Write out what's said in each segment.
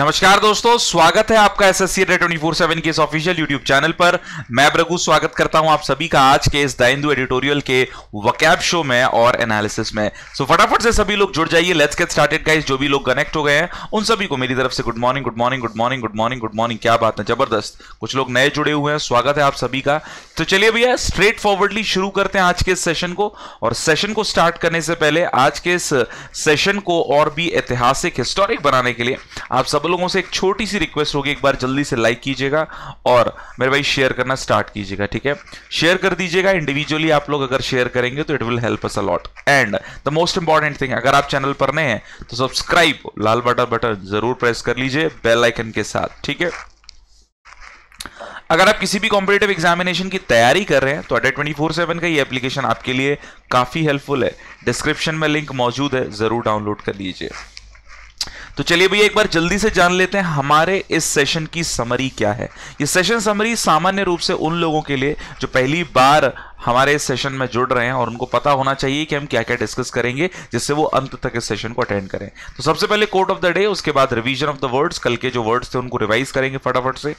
नमस्कार दोस्तों स्वागत है आपका S S C twenty four seven के इस ऑफिशियल यूट्यूब चैनल पर मैं ब्रगु स्वागत करता हूं आप सभी का आज के इस दाइंदू एडिटोरियल के वकैब शो में और एनालिसिस में सो फटाफट से सभी लोग जुड़ जाइए लेट्स गेट स्टार्टेड गाइस जो भी लोग कनेक्ट हो गए हैं उन सभी को मेरी तरफ से good morning good morning good morning good morning good morning क्या बात है जबरदस्त कुछ लोग नए जुड़े हुए हैं स्वागत है आप सभी का तो चलिए भैया स्ट्रेट फॉरवर्डली शुरू करते हैं आज के इस सेशन को और सेशन को स्टार्ट करने से पहले आज के इस सेशन को और भी ऐतिहासिक हिस्टोरिक बनाने के लिए आप सब लोगों से एक छोटी सी रिक्वेस्ट होगी एक बार जल्दी से लाइक कीजिएगा और मेरे भाई शेयर करना स्टार्ट कीजिएगा ठीक है शेयर कर दीजिएगा इंडिविजुअली आप लोग अगर शेयर करेंगे तो it will help us a lot and the most important thing अगर आप चैनल पर नए हैं तो सब्सक्राइब लाल बटन बटन जरूर प्रेस कर लीजिए बेल आइकन के साथ ठीक है अगर आप किसी भी कॉम्पिटेटिव एग्जामिनेशन की तैयारी कर रहे हैं तो अडे ट्वेंटी फोर सेवन का ये एप्लीकेशन आपके लिए काफ़ी हेल्पफुल है डिस्क्रिप्शन में लिंक मौजूद है ज़रूर डाउनलोड कर लीजिए तो चलिए भैया एक बार जल्दी से जान लेते हैं हमारे इस सेशन की समरी क्या है ये सेशन समरी सामान्य रूप से उन लोगों के लिए जो पहली बार हमारे इस सेशन में जुड़ रहे हैं और उनको पता होना चाहिए कि हम क्या क्या डिस्कस करेंगे जिससे वो अंत तक इस सेशन को अटेंड करें तो सबसे पहले कोर्ट ऑफ द डे उसके बाद रिविजन ऑफ द वर्ड्स कल के जो वर्ड्स थे उनको रिवाइज करेंगे फटाफट से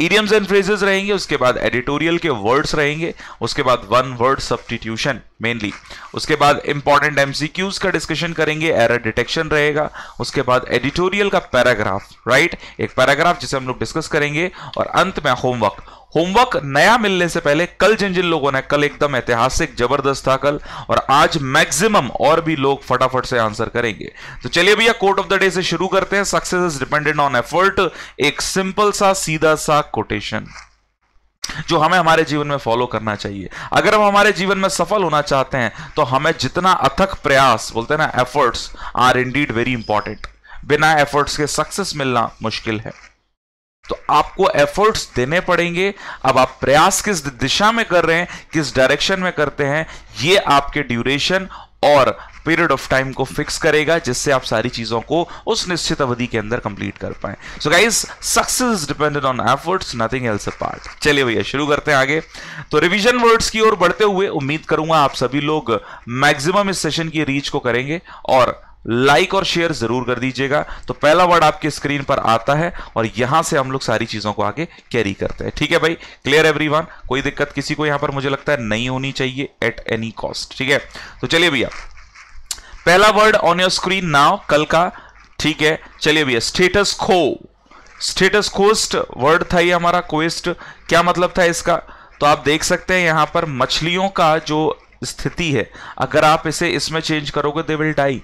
इडियम्स एंड फ्रेजेस रहेंगे उसके बाद एडिटोरियल के वर्ड्स रहेंगे उसके बाद वन वर्ड सब्सटीट्यूशन मेनली उसके बाद इंपॉर्टेंट एमसीक्यूज का डिस्कशन करेंगे एरर डिटेक्शन रहेगा उसके बाद एडिटोरियल का पैराग्राफ राइट एक पैराग्राफ जिसे हम लोग डिस्कस करेंगे और अंत में होमवर्क होमवर्क नया मिलने से पहले कल जिन जिन लोगों ने कल एकदम ऐतिहासिक जबरदस्त था कल और आज मैक्सिमम और भी लोग फटाफट से आंसर करेंगे तो चलिए भैया कोर्ट ऑफ द डे से शुरू करते हैं success is dependent on effort एक सिंपल सा सीधा सा कोटेशन जो हमें हमारे जीवन में फॉलो करना चाहिए अगर हम हमारे जीवन में सफल होना चाहते हैं तो हमें जितना अथक प्रयास बोलते हैं ना efforts are indeed very important बिना एफर्ट्स के सक्सेस मिलना मुश्किल है तो आपको एफर्ट्स देने पड़ेंगे अब आप प्रयास किस दिशा में कर रहे हैं किस डायरेक्शन में करते हैं ये आपके ड्यूरेशन और पीरियड ऑफ टाइम को फिक्स करेगा जिससे आप सारी चीजों को उस निश्चित अवधि के अंदर कंप्लीट कर पाए so guys success is depended on efforts nothing else part चलिए भैया शुरू करते हैं आगे तो रिवीजन वर्ड्स की ओर बढ़ते हुए उम्मीद करूंगा आप सभी लोग मैक्सिमम इस सेशन की रीच को करेंगे और लाइक और शेयर जरूर कर दीजिएगा तो पहला वर्ड आपके स्क्रीन पर आता है और यहां से हम लोग सारी चीजों को आगे कैरी करते हैं ठीक है भाई क्लियर एवरीवन कोई दिक्कत किसी को यहां पर मुझे लगता है नहीं होनी चाहिए एट एनी कॉस्ट ठीक है तो चलिए भैया पहला word on your screen now कल का ठीक है चलिए भैया स्टेटस खो स्टेटस खोस्ट वर्ड था ये हमारा क्वेस्ट क्या मतलब था इसका तो आप देख सकते हैं यहां पर मछलियों का जो स्थिति है अगर आप इसे इसमें चेंज करोगे they will die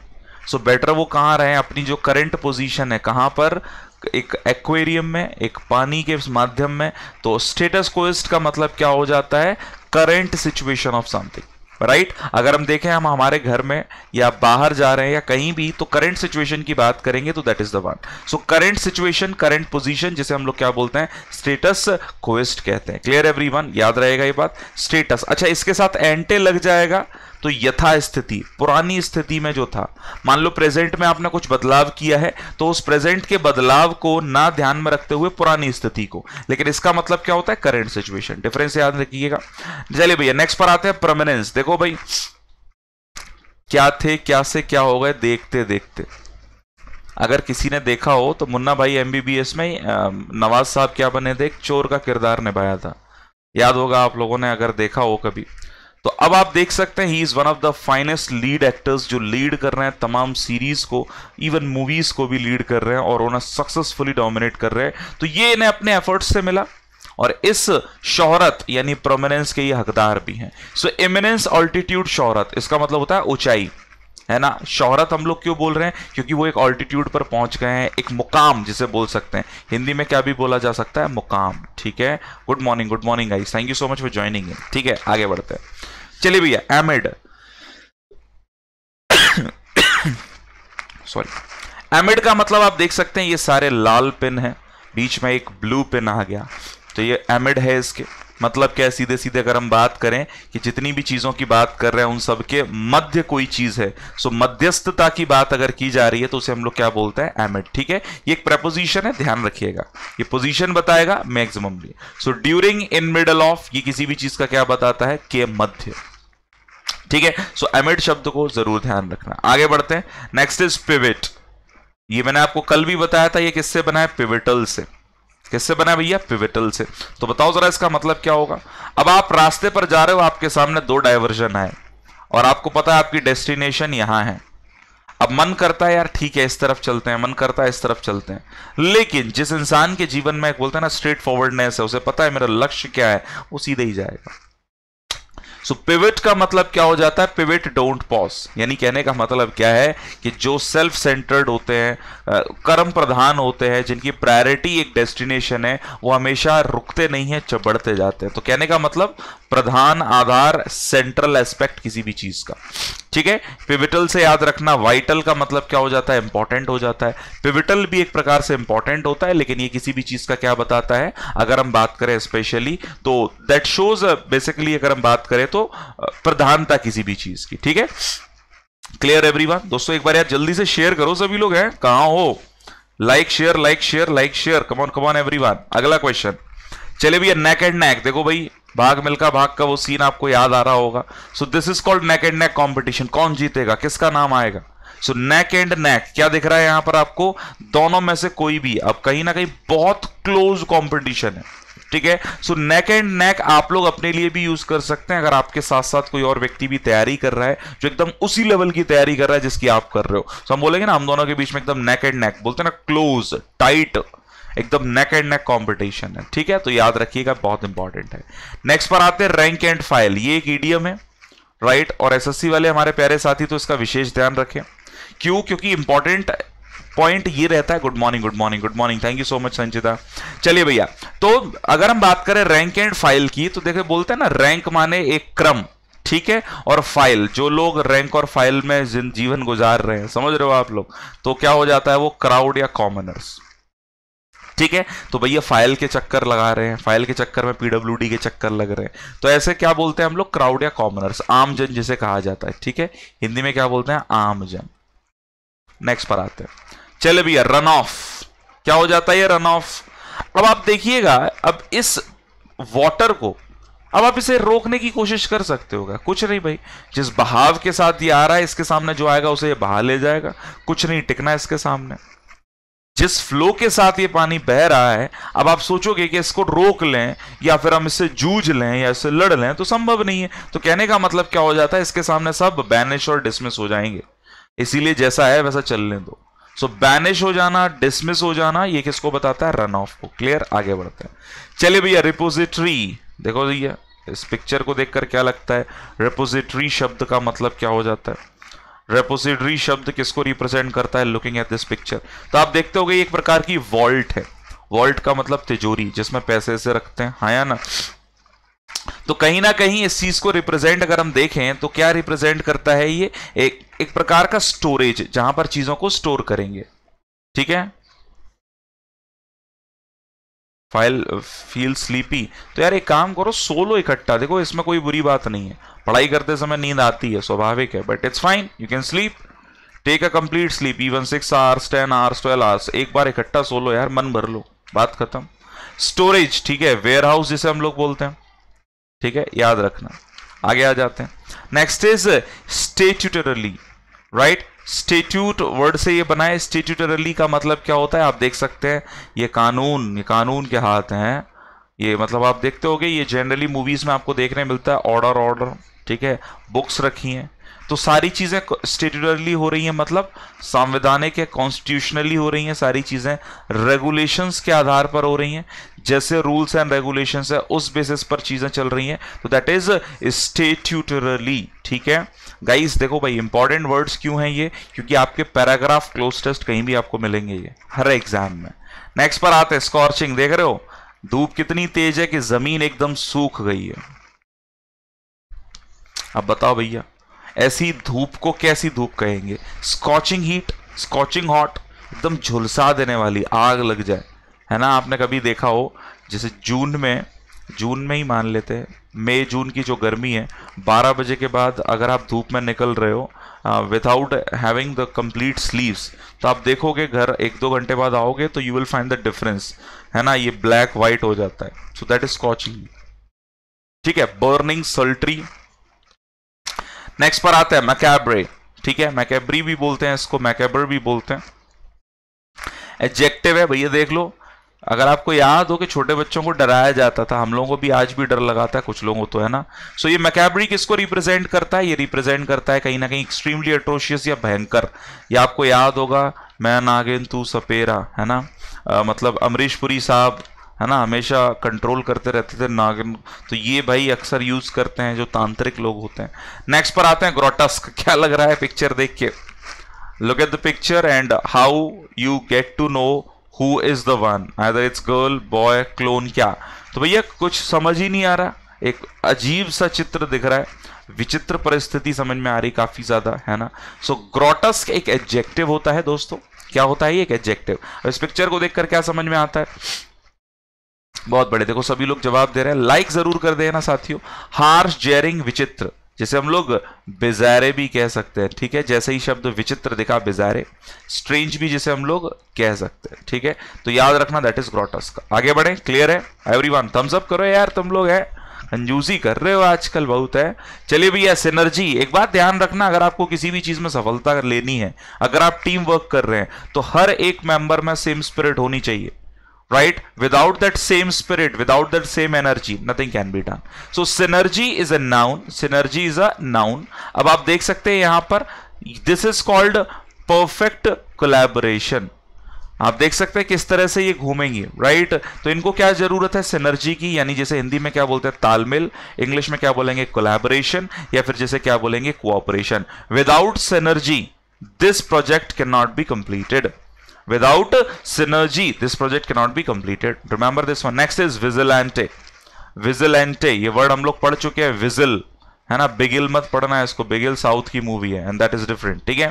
so better वो कहाँ रहे अपनी जो करंट पोजीशन है कहाँ पर एक एक्वेरियम में एक पानी के माध्यम में तो स्टेटस कोस्ट का मतलब क्या हो जाता है current situation of something right अगर हम देखें हम हमारे घर में या बाहर जा रहे हैं या कहीं भी तो करंट सिचुएशन की बात करेंगे तो that is the one so current situation current position जिसे हम लोग क्या बोलते हैं स्टेटस कोस्ट कहते हैं क्लियर एवरीवन याद रहेगा ये बात स्टेटस अच्छा इसके साथ एंटे लग जाएगा तो यथा स्थिति पुरानी स्थिति में जो था मान लो प्रेजेंट में आपने कुछ बदलाव किया है तो उस प्रेजेंट के बदलाव को ना ध्यान में रखते हुए पुरानी स्थिति को लेकिन इसका मतलब क्या होता है करेंट सिचुएशन डिफरेंस याद रखिएगा चलिए भैया नेक्स्ट पर आते हैं प्रमिनेंस देखो भाई क्या थे क्या से क्या हो गए देखते देखते अगर किसी ने देखा हो तो मुन्ना भाई एमबीबीएस में नवाज साहब क्या बने थे एक चोर का किरदार निभाया था याद होगा आप लोगों ने अगर देखा हो कभी तो अब आप देख सकते हैं he is one of the finest lead actors जो लीड कर रहे हैं तमाम सीरीज को इवन मूवीज को भी लीड कर रहे हैं और उन्हें सक्सेसफुली डोमिनेट कर रहे हैं तो ये इन्हें अपने एफर्ट्स से मिला और इस शोहरत यानी प्रोमिनेंस के ये हकदार भी हैं सो इमिनेंस ऑल्टीट्यूड शोहरत इसका मतलब होता है ऊंचाई है ना शोहरत हम लोग क्यों बोल रहे हैं क्योंकि वो एक ऑल्टीट्यूड पर पहुंच गए हैं एक मुकाम जिसे बोल सकते हैं हिंदी में क्या भी बोला जा सकता है मुकाम ठीक है good morning good morning I thank you so much for joining ठीक है आगे बढ़ते हैं चलिए भैया एमिड सॉरी एमिड का मतलब आप देख सकते हैं ये सारे लाल पिन है बीच में एक ब्लू पिन आ गया तो ये एमिड है इसके मतलब क्या है सीधे सीधे अगर हम बात करें कि जितनी भी चीज़ों की बात कर रहे हैं उन सब के मध्य कोई चीज़ है सो मध्यस्थता की बात अगर की जा रही है तो उसे हम लोग क्या बोलते हैं एमिट ठीक है ये एक प्रपोजिशन है ध्यान रखिएगा ये पोजिशन बताएगा maximum so during in middle of ये किसी भी चीज़ का क्या बताता है के मध्य ठीक है सो एमिट शब्द को जरूर ध्यान रखना आगे बढ़ते हैं नेक्स्ट इज पिविट ये मैंने आपको कल भी बताया था ये किससे बना है पिविटल से किससे बना भैया पिविटल से तो बताओ जरा इसका मतलब क्या होगा अब आप रास्ते पर जा रहे हो आपके सामने दो डाइवर्जन आए और आपको पता है आपकी डेस्टिनेशन यहां है अब मन करता है यार ठीक है इस तरफ चलते हैं मन करता है इस तरफ चलते हैं लेकिन जिस इंसान के जीवन में बोलते हैं ना स्ट्रेट फॉरवर्डनेस है उसे पता है मेरा लक्ष्य क्या है वो सीधे ही जाएगा सो पिविट का मतलब क्या हो जाता है पिविट डोंट पॉज यानी कहने का मतलब क्या है कि जो सेल्फ सेंटर्ड होते हैं कर्म प्रधान होते हैं जिनकी प्रायोरिटी एक डेस्टिनेशन है वो हमेशा रुकते नहीं है चबड़ते जाते हैं तो कहने का मतलब प्रधान आधार सेंट्रल एस्पेक्ट किसी भी चीज का ठीक है पिविटल से याद रखना वाइटल का मतलब क्या हो जाता है इंपॉर्टेंट हो जाता है पिविटल भी एक प्रकार से इंपॉर्टेंट होता है लेकिन ये किसी भी चीज का क्या बताता है अगर हम बात करें स्पेशली तो दैट शोज बेसिकली अगर हम बात करें तो दोस्तों प्रधानता किसी भी चीज की ठीक है क्लियर एवरीवन दोस्तों एक बार यार जल्दी से शेयर करो सभी लोग हैं कहा हो like share like share like share come on come on everyone अगला क्वेश्चन चले भैया नेक एंड नेक देखो भाई भाग मिलका भाग का वो सीन आपको याद आ रहा होगा so this is called neck and neck competition कौन जीतेगा किसका नाम आएगा सो नेक एंड नेक क्या दिख रहा है यहां पर आपको दोनों में से कोई भी अब कहीं ना कहीं बहुत क्लोज कॉम्पिटिशन है ठीक है सो नेक एंड नेक आप लोग अपने लिए भी यूज कर सकते हैं अगर आपके साथ साथ कोई और व्यक्ति भी तैयारी कर रहा है जो एकदम उसी लेवल की तैयारी कर रहा है जिसकी आप कर रहे हो सो हम बोलेंगे ना हम दोनों के बीच में एकदम नेक एंड नेक बोलते हैं ना क्लोज टाइट एकदम नेक एंड नेक कॉम्पिटिशन है ठीक है तो याद रखिएगा बहुत इंपॉर्टेंट है नेक्स्ट पर आते हैं रैंक एंड फाइल ये एक ईडीएम है राइट और एसएससी वाले हमारे प्यारे साथी तो इसका विशेष ध्यान रखें क्यों क्योंकि इंपॉर्टेंट पॉइंट ये रहता है good morning good morning good morning thank you so much Sanchita चलिए भैया तो अगर हम बात करें रैंक एंड फाइल की तो देखिए बोलते हैं ना रैंक माने एक क्रम ठीक है और फाइल जो लोग रैंक और फाइल में जिन जीवन गुजार रहे हैं समझ रहे हो आप लोग तो क्या हो जाता है वो क्राउड या कॉमनर्स ठीक है तो भैया फाइल के चक्कर लगा रहे हैं फाइल के चक्कर में पीडब्ल्यू के चक्कर लग रहे हैं तो ऐसे क्या बोलते हैं हम लोग क्राउड या कॉमनर्स आमजन जिसे कहा जाता है ठीक है हिंदी में क्या बोलते हैं आमजन नेक्स्ट पर आते हैं चले भैया रन ऑफ क्या हो जाता है ये रन ऑफ अब आप देखिएगा अब इस वाटर को अब आप इसे रोकने की कोशिश कर सकते होगा कुछ नहीं भाई जिस बहाव के साथ ये आ रहा है इसके सामने जो आएगा उसे ये बहा ले जाएगा कुछ नहीं टिकना इसके सामने जिस फ्लो के साथ ये पानी बह रहा है अब आप सोचोगे कि इसको रोक लें या फिर हम इससे जूझ लें या इससे लड़ लें तो संभव नहीं है तो कहने का मतलब क्या हो जाता है इसके सामने सब बैनिश और डिसमिस हो जाएंगे इसीलिए जैसा है वैसा चलने दो सो so, बैनिश हो जाना डिसमिस हो जाना ये किसको बताता है रन ऑफ को क्लियर आगे बढ़ते हैं चलिए भैया रिपोजिटरी देखो भैया इस पिक्चर को देखकर क्या लगता है रिपोजिटरी शब्द का मतलब क्या हो जाता है रेपोजिटरी शब्द किसको रिप्रेजेंट करता है लुकिंग एट दिस पिक्चर तो आप देखते हो एक प्रकार की वॉल्ट है वॉल्ट का मतलब तिजोरी जिसमें पैसे से रखते हैं हाँ या ना तो कहीं ना कहीं इस चीज को रिप्रेजेंट अगर हम देखें तो क्या रिप्रेजेंट करता है ये एक एक प्रकार का स्टोरेज जहां पर चीजों को स्टोर करेंगे ठीक है फाइल फील स्लीपी तो यार एक काम करो सोलो इकट्ठा देखो इसमें कोई बुरी बात नहीं है पढ़ाई करते समय नींद आती है स्वाभाविक है but it's fine you can sleep take a complete sleep even six hours ten hours twelve hours एक बार इकट्ठा सोलो यार मन भर लो बात खत्म स्टोरेज ठीक है वेयर हाउस जिसे हम लोग बोलते हैं ठीक है याद रखना आगे आ जाते हैं next is statutorily right statute word से ये बनाए स्टेट्यूटरली का मतलब क्या होता है आप देख सकते हैं ये कानून ये कानून के हाथ हैं ये मतलब आप देखते होगे ये जनरली मूवीज में आपको देखने मिलता है ऑर्डर ऑर्डर ठीक है बुक्स रखी हैं तो सारी चीज़ें स्टेटरली हो रही हैं मतलब संविधानिक है कॉन्स्टिट्यूशनली हो रही हैं सारी चीज़ें रेगुलेशंस के आधार पर हो रही हैं जैसे रूल्स एंड रेगुलेशंस है उस बेसिस पर चीज़ें चल रही हैं तो दैट इज स्टेट्यूटरली ठीक है गाइस देखो भाई इंपॉर्टेंट वर्ड्स क्यों हैं ये क्योंकि आपके पैराग्राफ क्लोज टेस्ट कहीं भी आपको मिलेंगे ये हर एग्जाम में नेक्स्ट पर आते हैं स्कॉर्चिंग देख रहे हो धूप कितनी तेज है कि जमीन एकदम सूख गई है अब बताओ भैया ऐसी धूप को कैसी धूप कहेंगे स्कॉचिंग हीट स्कॉचिंग हॉट एकदम झुलसा देने वाली आग लग जाए है ना आपने कभी देखा हो जैसे जून में जून में ही मान लेते हैं मई जून की जो गर्मी है 12 बजे के बाद अगर आप धूप में निकल रहे हो without having the complete sleeves तो आप देखोगे घर एक दो घंटे बाद आओगे तो you will find the difference है ना ये ब्लैक वाइट हो जाता है सो दैट इज स्कॉचिंग ठीक है बर्निंग सल्ट्री नेक्स्ट पर आते हैं मैकेब्रे ठीक है मैकेब्री भी बोलते हैं इसको मैकेबर भी बोलते हैं एडजेक्टिव है भैया देख लो अगर आपको याद हो कि छोटे बच्चों को डराया जाता था हम लोगों को भी आज भी डर लगाता है कुछ लोगों को तो है ना सो so, ये मैकेबरी किसको रिप्रेजेंट करता है ये रिप्रेजेंट करता है कहीं ना कहीं एक्सट्रीमली अट्रोशियस या भयंकर या आपको याद होगा मैं नागेन तू सपेरा है ना आ, मतलब अमरीशपुरी साहब है ना हमेशा कंट्रोल करते रहते थे नागिन तो ये भाई अक्सर यूज करते हैं जो तांत्रिक लोग होते हैं नेक्स्ट पर आते हैं ग्रोटस्क क्या लग रहा है पिक्चर देख के look at the picture and how you get to know who is the one other it's girl boy clone क्या तो भैया कुछ समझ ही नहीं आ रहा एक अजीब सा चित्र दिख रहा है विचित्र परिस्थिति समझ में आ रही काफी ज्यादा है ना सो so, ग्रोटस्क एक एडजेक्टिव होता है दोस्तों क्या होता है ये एक एडजेक्टिव इस पिक्चर को देखकर क्या समझ में आता है बहुत बड़े देखो सभी लोग जवाब दे रहे हैं लाइक जरूर कर देना साथियों हार्श जेरिंग विचित्र जैसे हम लोग बेजारे भी कह सकते हैं ठीक है जैसे ही शब्द विचित्र दिखा बेजारे स्ट्रेंज भी जिसे हम लोग कह सकते हैं ठीक है तो याद रखना दैट इज ग्रोटस आगे बढ़े क्लियर है एवरी वन थम्स अप करो यार तुम लोग है कंजूसी कर रहे हो आजकल बहुत है चलिए भैया सिनर्जी एक बात ध्यान रखना अगर आपको किसी भी चीज में सफलता लेनी है अगर आप टीम वर्क कर रहे हैं तो हर एक मेंबर में सेम स्पिरिट होनी चाहिए right without that same spirit without that same energy nothing can be done so synergy is a noun synergy is a noun अब आप देख सकते हैं यहां पर this is called perfect collaboration आप देख सकते हैं किस तरह से ये घूमेंगे राइट तो इनको क्या जरूरत है सिनर्जी की यानी जैसे हिंदी में क्या बोलते हैं तालमेल इंग्लिश में क्या बोलेंगे कोलैबोरेशन या फिर जैसे क्या बोलेंगे cooperation without synergy this project can not be completed Without synergy, this project cannot be completed. Remember this one. Next is vigilante. Vigilante. ye word hum log pad chuke hai vigil है ना बिगिल मत पढ़ना है इसको Bigil south की movie है and that is different ठीक है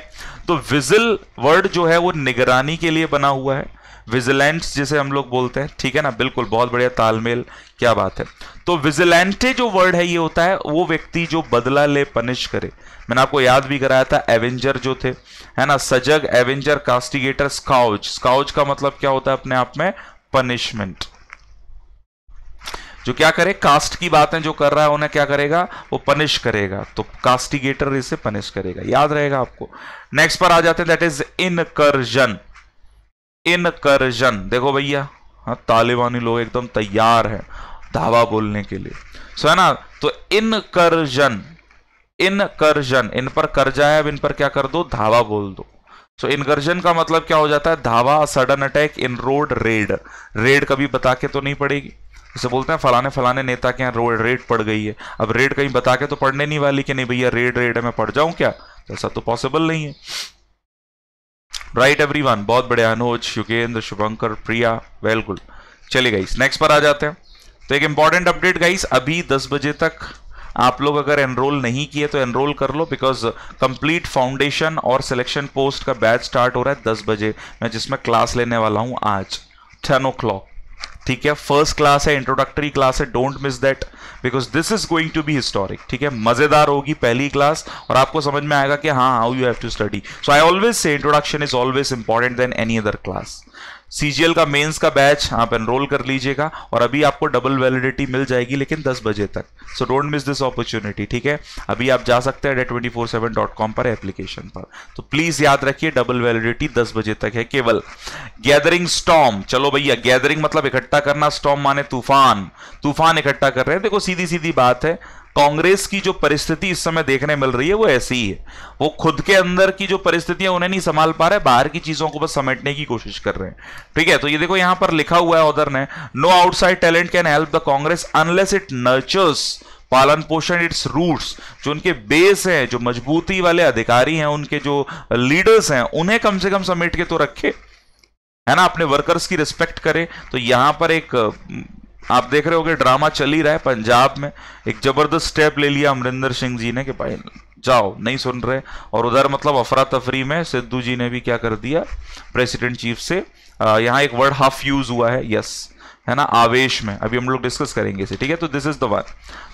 तो विजिल वर्ड जो है वो निगरानी के लिए बना हुआ है विजिलेंट्स जिसे हम लोग बोलते हैं ठीक है ना बिल्कुल बहुत बढ़िया तालमेल क्या बात है तो विजिलेंटे जो वर्ड है ये होता है वो व्यक्ति जो बदला ले पनिश करे मैंने आपको याद भी कराया था एवेंजर जो थे है ना सजग एवेंजर कास्टिगेटर स्काउच स्काउच का मतलब क्या होता है अपने आप में पनिशमेंट जो क्या करे कास्ट की बातें जो कर रहा है उन्हें क्या करेगा वो पनिश करेगा तो कास्टिगेटर इसे पनिश करेगा याद रहेगा आपको नेक्स्ट पर आ जाते हैं दैट इज इनकर्जन इनकर्जन देखो भैया हाँ तालिबानी लोग एकदम तैयार हैं धावा बोलने के लिए सो है ना तो इनकर्जन इनकर्जन इन पर कर्जा है अब इन पर क्या कर दो धावा बोल दो सो so, इनकर्जन का मतलब क्या हो जाता है धावा sudden attack inroad raid raid कभी बता के तो नहीं पड़ेगी जैसे बोलते हैं फलाने फलाने नेता के यहाँ रोड रेड पड़ गई है अब रेड कहीं बता के तो पड़ने नहीं वाली कि नहीं भैया रेड रेड है मैं पड़ जाऊं क्या तो ऐसा तो पॉसिबल नहीं है राइट एवरी वन बहुत बढ़िया अनुज युगेंद्र शुभंकर प्रिया गुड चलिए गाइस नेक्स्ट पर आ जाते हैं तो एक इंपॉर्टेंट अपडेट गाइस अभी 10 बजे तक आप लोग अगर एनरोल नहीं किए तो एनरोल कर लो बिकॉज कंप्लीट फाउंडेशन और सिलेक्शन पोस्ट का बैच स्टार्ट हो रहा है दस बजे मैं जिसमें क्लास लेने वाला हूँ आज टेन ओ क्लॉक ठीक है फर्स्ट क्लास है इंट्रोडक्टरी क्लास है don't miss that because this is going to be historic ठीक है मजेदार होगी पहली क्लास और आपको समझ में आएगा कि हाँ how you have to study so I always say introduction is always important than any other class CGL का मेंस का बैच आप एनरोल कर लीजिएगा और अभी आपको डबल वैलिडिटी मिल जाएगी लेकिन 10 बजे तक so don't miss this opportunity ठीक है अभी आप जा सकते हैं twenty four seven dot com पर एप्लीकेशन पर तो प्लीज याद रखिए डबल वैलिडिटी 10 बजे तक है केवल गैदरिंग स्टॉम चलो भैया गैदरिंग मतलब इकट्ठा करना स्टॉम माने तूफान तूफान इकट्ठा कर रहे हैं देखो सीधी सीधी बात है कांग्रेस की जो परिस्थिति इस समय देखने मिल रही है वो ऐसी ही है वो खुद के अंदर की जो परिस्थितियां उन्हें नहीं संभाल पा रहे बाहर की चीजों को बस समेटने की कोशिश कर रहे हैं ठीक है तो ये देखो यहां पर लिखा हुआ है उधर ने no outside talent can help the Congress unless it nurtures पालन पोषण इट्स रूट्स जो उनके बेस हैं जो मजबूती वाले अधिकारी हैं उनके जो लीडर्स हैं उन्हें कम से कम समेट के तो रखे है ना अपने वर्कर्स की रिस्पेक्ट करें तो यहां पर एक आप देख रहे होगे ड्रामा चल ही रहा है पंजाब में एक जबरदस्त स्टेप ले लिया अमरिंदर सिंह जी ने कि भाई जाओ नहीं सुन रहे और उधर मतलब अफरा तफरी में सिद्धू जी ने भी क्या कर दिया प्रेसिडेंट चीफ से यहाँ एक वर्ड हाफ यूज हुआ है यस है ना आवेश में अभी हम लोग डिस्कस करेंगे इसे ठीक है तो this is the one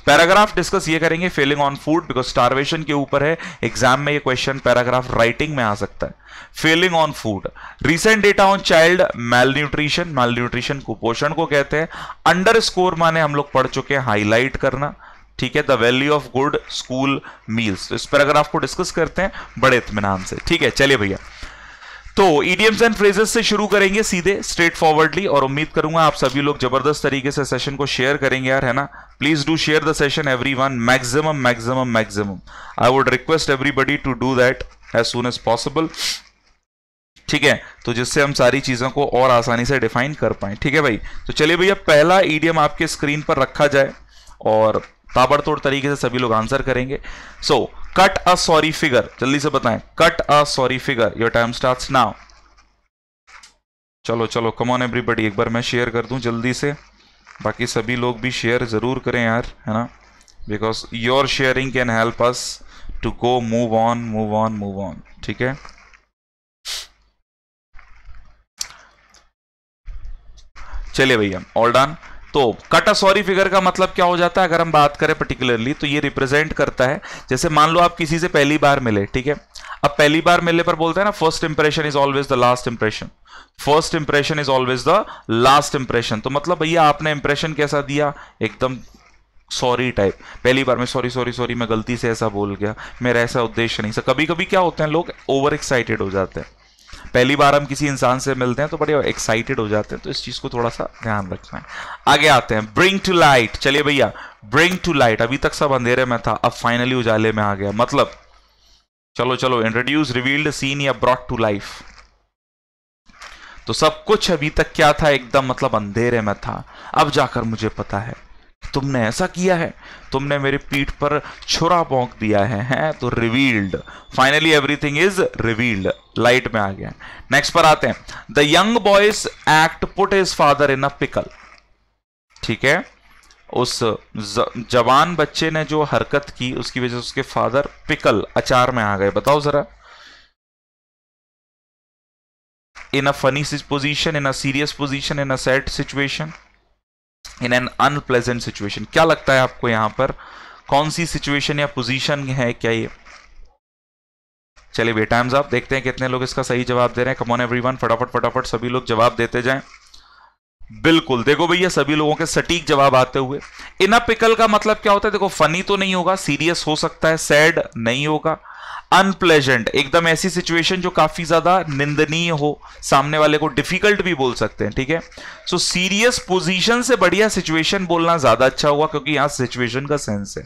paragraph discuss ये करेंगे failing on food because starvation के ऊपर है एग्जाम में ये क्वेश्चन पैराग्राफ राइटिंग में आ सकता है failing on food recent data on child malnutrition malnutrition कुपोषण को कहते हैं अंडर स्कोर माने हम लोग पढ़ चुके हैं हाईलाइट करना ठीक है the value of good school meals इस पैराग्राफ को डिस्कस करते हैं बड़े इतमान से ठीक है चलिए भैया तो ईडीएम्स एंड फ्रेजेस से शुरू करेंगे सीधे स्ट्रेट फॉरवर्डली और उम्मीद करूंगा आप सभी लोग जबरदस्त तरीके से सेशन को शेयर करेंगे यार है ना please do share the session everyone maxim मैक्म maximum I would request everybody to do that as soon as possible ठीक है तो जिससे हम सारी चीजों को और आसानी से डिफाइन कर पाए ठीक है भाई तो चलिए भैया पहला ईडीएम e आपके स्क्रीन पर रखा जाए और ताबड़तोड़ तरीके से सभी लोग आंसर करेंगे so so, cut a sorry figure जल्दी से बताएं cut a sorry figure your time start now चलो चलो ऑन एवरीबडी एक बार मैं शेयर कर दूं जल्दी से बाकी सभी लोग भी शेयर जरूर करें यार है ना because your sharing can help us to go move on move on move on ठीक है चलिए भैया ऑल डन तो कट अ सॉरी फिगर का मतलब क्या हो जाता है अगर हम बात करें पर्टिकुलरली तो ये रिप्रेजेंट करता है जैसे मान लो आप किसी से पहली बार मिले ठीक है अब पहली बार मिलने पर बोलते हैं ना first impression is always the last impression first impression is always the last impression तो मतलब भैया आपने इंप्रेशन कैसा दिया एकदम सॉरी टाइप पहली बार में सॉरी सॉरी सॉरी मैं गलती से ऐसा बोल गया मेरा ऐसा उद्देश्य नहीं सर कभी कभी क्या होते हैं लोग ओवर एक्साइटेड हो जाते हैं पहली बार हम किसी इंसान से मिलते हैं तो बड़े एक्साइटेड हो जाते हैं तो इस चीज को थोड़ा सा ध्यान रखना है आगे आते हैं ब्रिंग टू लाइट चलिए भैया ब्रिंग टू लाइट अभी तक सब अंधेरे में था अब फाइनली उजाले में आ गया मतलब चलो चलो इंट्रोड्यूस रिवील्ड सीन या ब्रॉड टू लाइफ तो सब कुछ अभी तक क्या था एकदम मतलब अंधेरे में था अब जाकर मुझे पता है तुमने ऐसा किया है तुमने मेरी पीठ पर छुरा पोंक दिया है हैं तो revealed finally everything is revealed light में आ गया नेक्स्ट पर आते हैं the young boys act put his father in a pickle ठीक है उस जवान बच्चे ने जो हरकत की उसकी वजह से उसके फादर पिकल अचार में आ गए बताओ जरा in a funny position in a serious position in a sad situation in an unpleasant situation क्या लगता है आपको यहां पर कौन सी सिचुएशन या पोजीशन है क्या ये चलिए बेटा आप देखते हैं कितने लोग इसका सही जवाब दे रहे हैं कमॉन वन फटाफट फटाफट सभी लोग जवाब देते जाए बिल्कुल देखो भैया सभी लोगों के सटीक जवाब आते हुए इना पिकल का मतलब क्या होता है देखो फनी तो नहीं होगा सीरियस हो सकता है सैड नहीं होगा अनप्लेजेंट एकदम ऐसी सिचुएशन जो काफी ज्यादा निंदनीय हो सामने वाले को डिफिकल्ट भी बोल सकते हैं ठीक है सो सीरियस पोजीशन से बढ़िया सिचुएशन बोलना ज्यादा अच्छा हुआ क्योंकि यहां सिचुएशन का सेंस है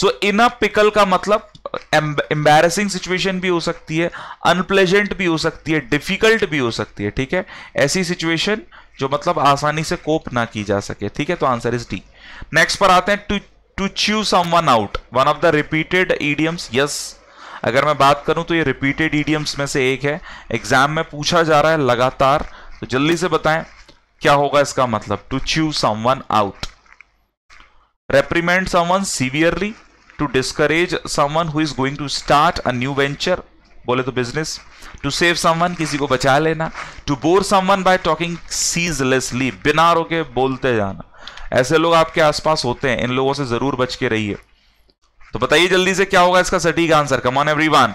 सो इन अ पिकल का मतलब एम्बेरसिंग सिचुएशन भी हो सकती है अनप्लेजेंट भी हो सकती है डिफिकल्ट भी हो सकती है ठीक है ऐसी सिचुएशन जो मतलब आसानी से कोप ना की जा सके ठीक है तो आंसर इज डी नेक्स्ट पर आते हैं to to chew some out one of the repeated idioms yes अगर मैं बात करूं तो ये रिपीटेड ईडीएम्स में से एक है एग्जाम में पूछा जा रहा है लगातार तो जल्दी से बताएं क्या होगा इसका मतलब to chew someone out reprimand someone severely to discourage someone who is going to start a new venture बोले तो बिजनेस टू सेव समवन किसी को बचा लेना to bore someone by talking ceaselessly बिना रोके बोलते जाना ऐसे लोग आपके आसपास होते हैं इन लोगों से जरूर बच के रहिए तो बताइए जल्दी से क्या होगा इसका सटीक आंसर कमॉन वन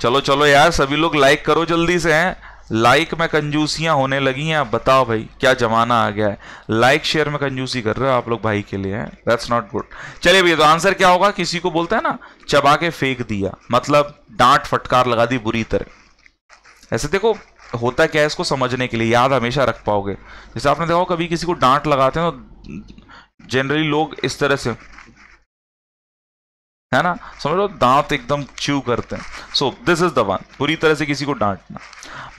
चलो चलो यार सभी लोग लाइक करो जल्दी से हैं लाइक में कंजूसियां होने लगी हैं बताओ भाई क्या जमाना आ गया है लाइक शेयर में कंजूसी कर रहे हो आप लोग भाई के लिए दैट्स नॉट गुड चलिए भैया तो आंसर क्या होगा किसी को बोलता है ना चबा के फेंक दिया मतलब डांट फटकार लगा दी बुरी तरह ऐसे देखो होता क्या है इसको समझने के लिए याद हमेशा रख पाओगे जैसे आपने देखा कभी किसी को डांट लगाते हैं तो जनरली लोग इस तरह से है ना समझ लो दांत एकदम च्यू करते हैं so this is the one पूरी तरह से किसी को डांटना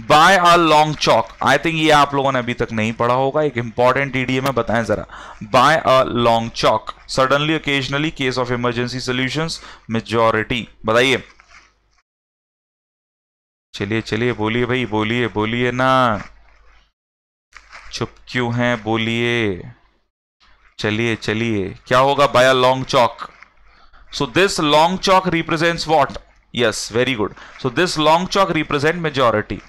by a long chalk I think ये आप लोगों ने अभी तक नहीं पढ़ा होगा एक इंपॉर्टेंट टीडीए में बताएं जरा by a long chalk suddenly occasionally case of emergency solutions majority बताइए चलिए चलिए बोलिए भाई बोलिए बोलिए ना चुप क्यों है बोलिए चलिए चलिए क्या होगा by a long chalk so this long chalk represents what yes very good so this long chalk represent majority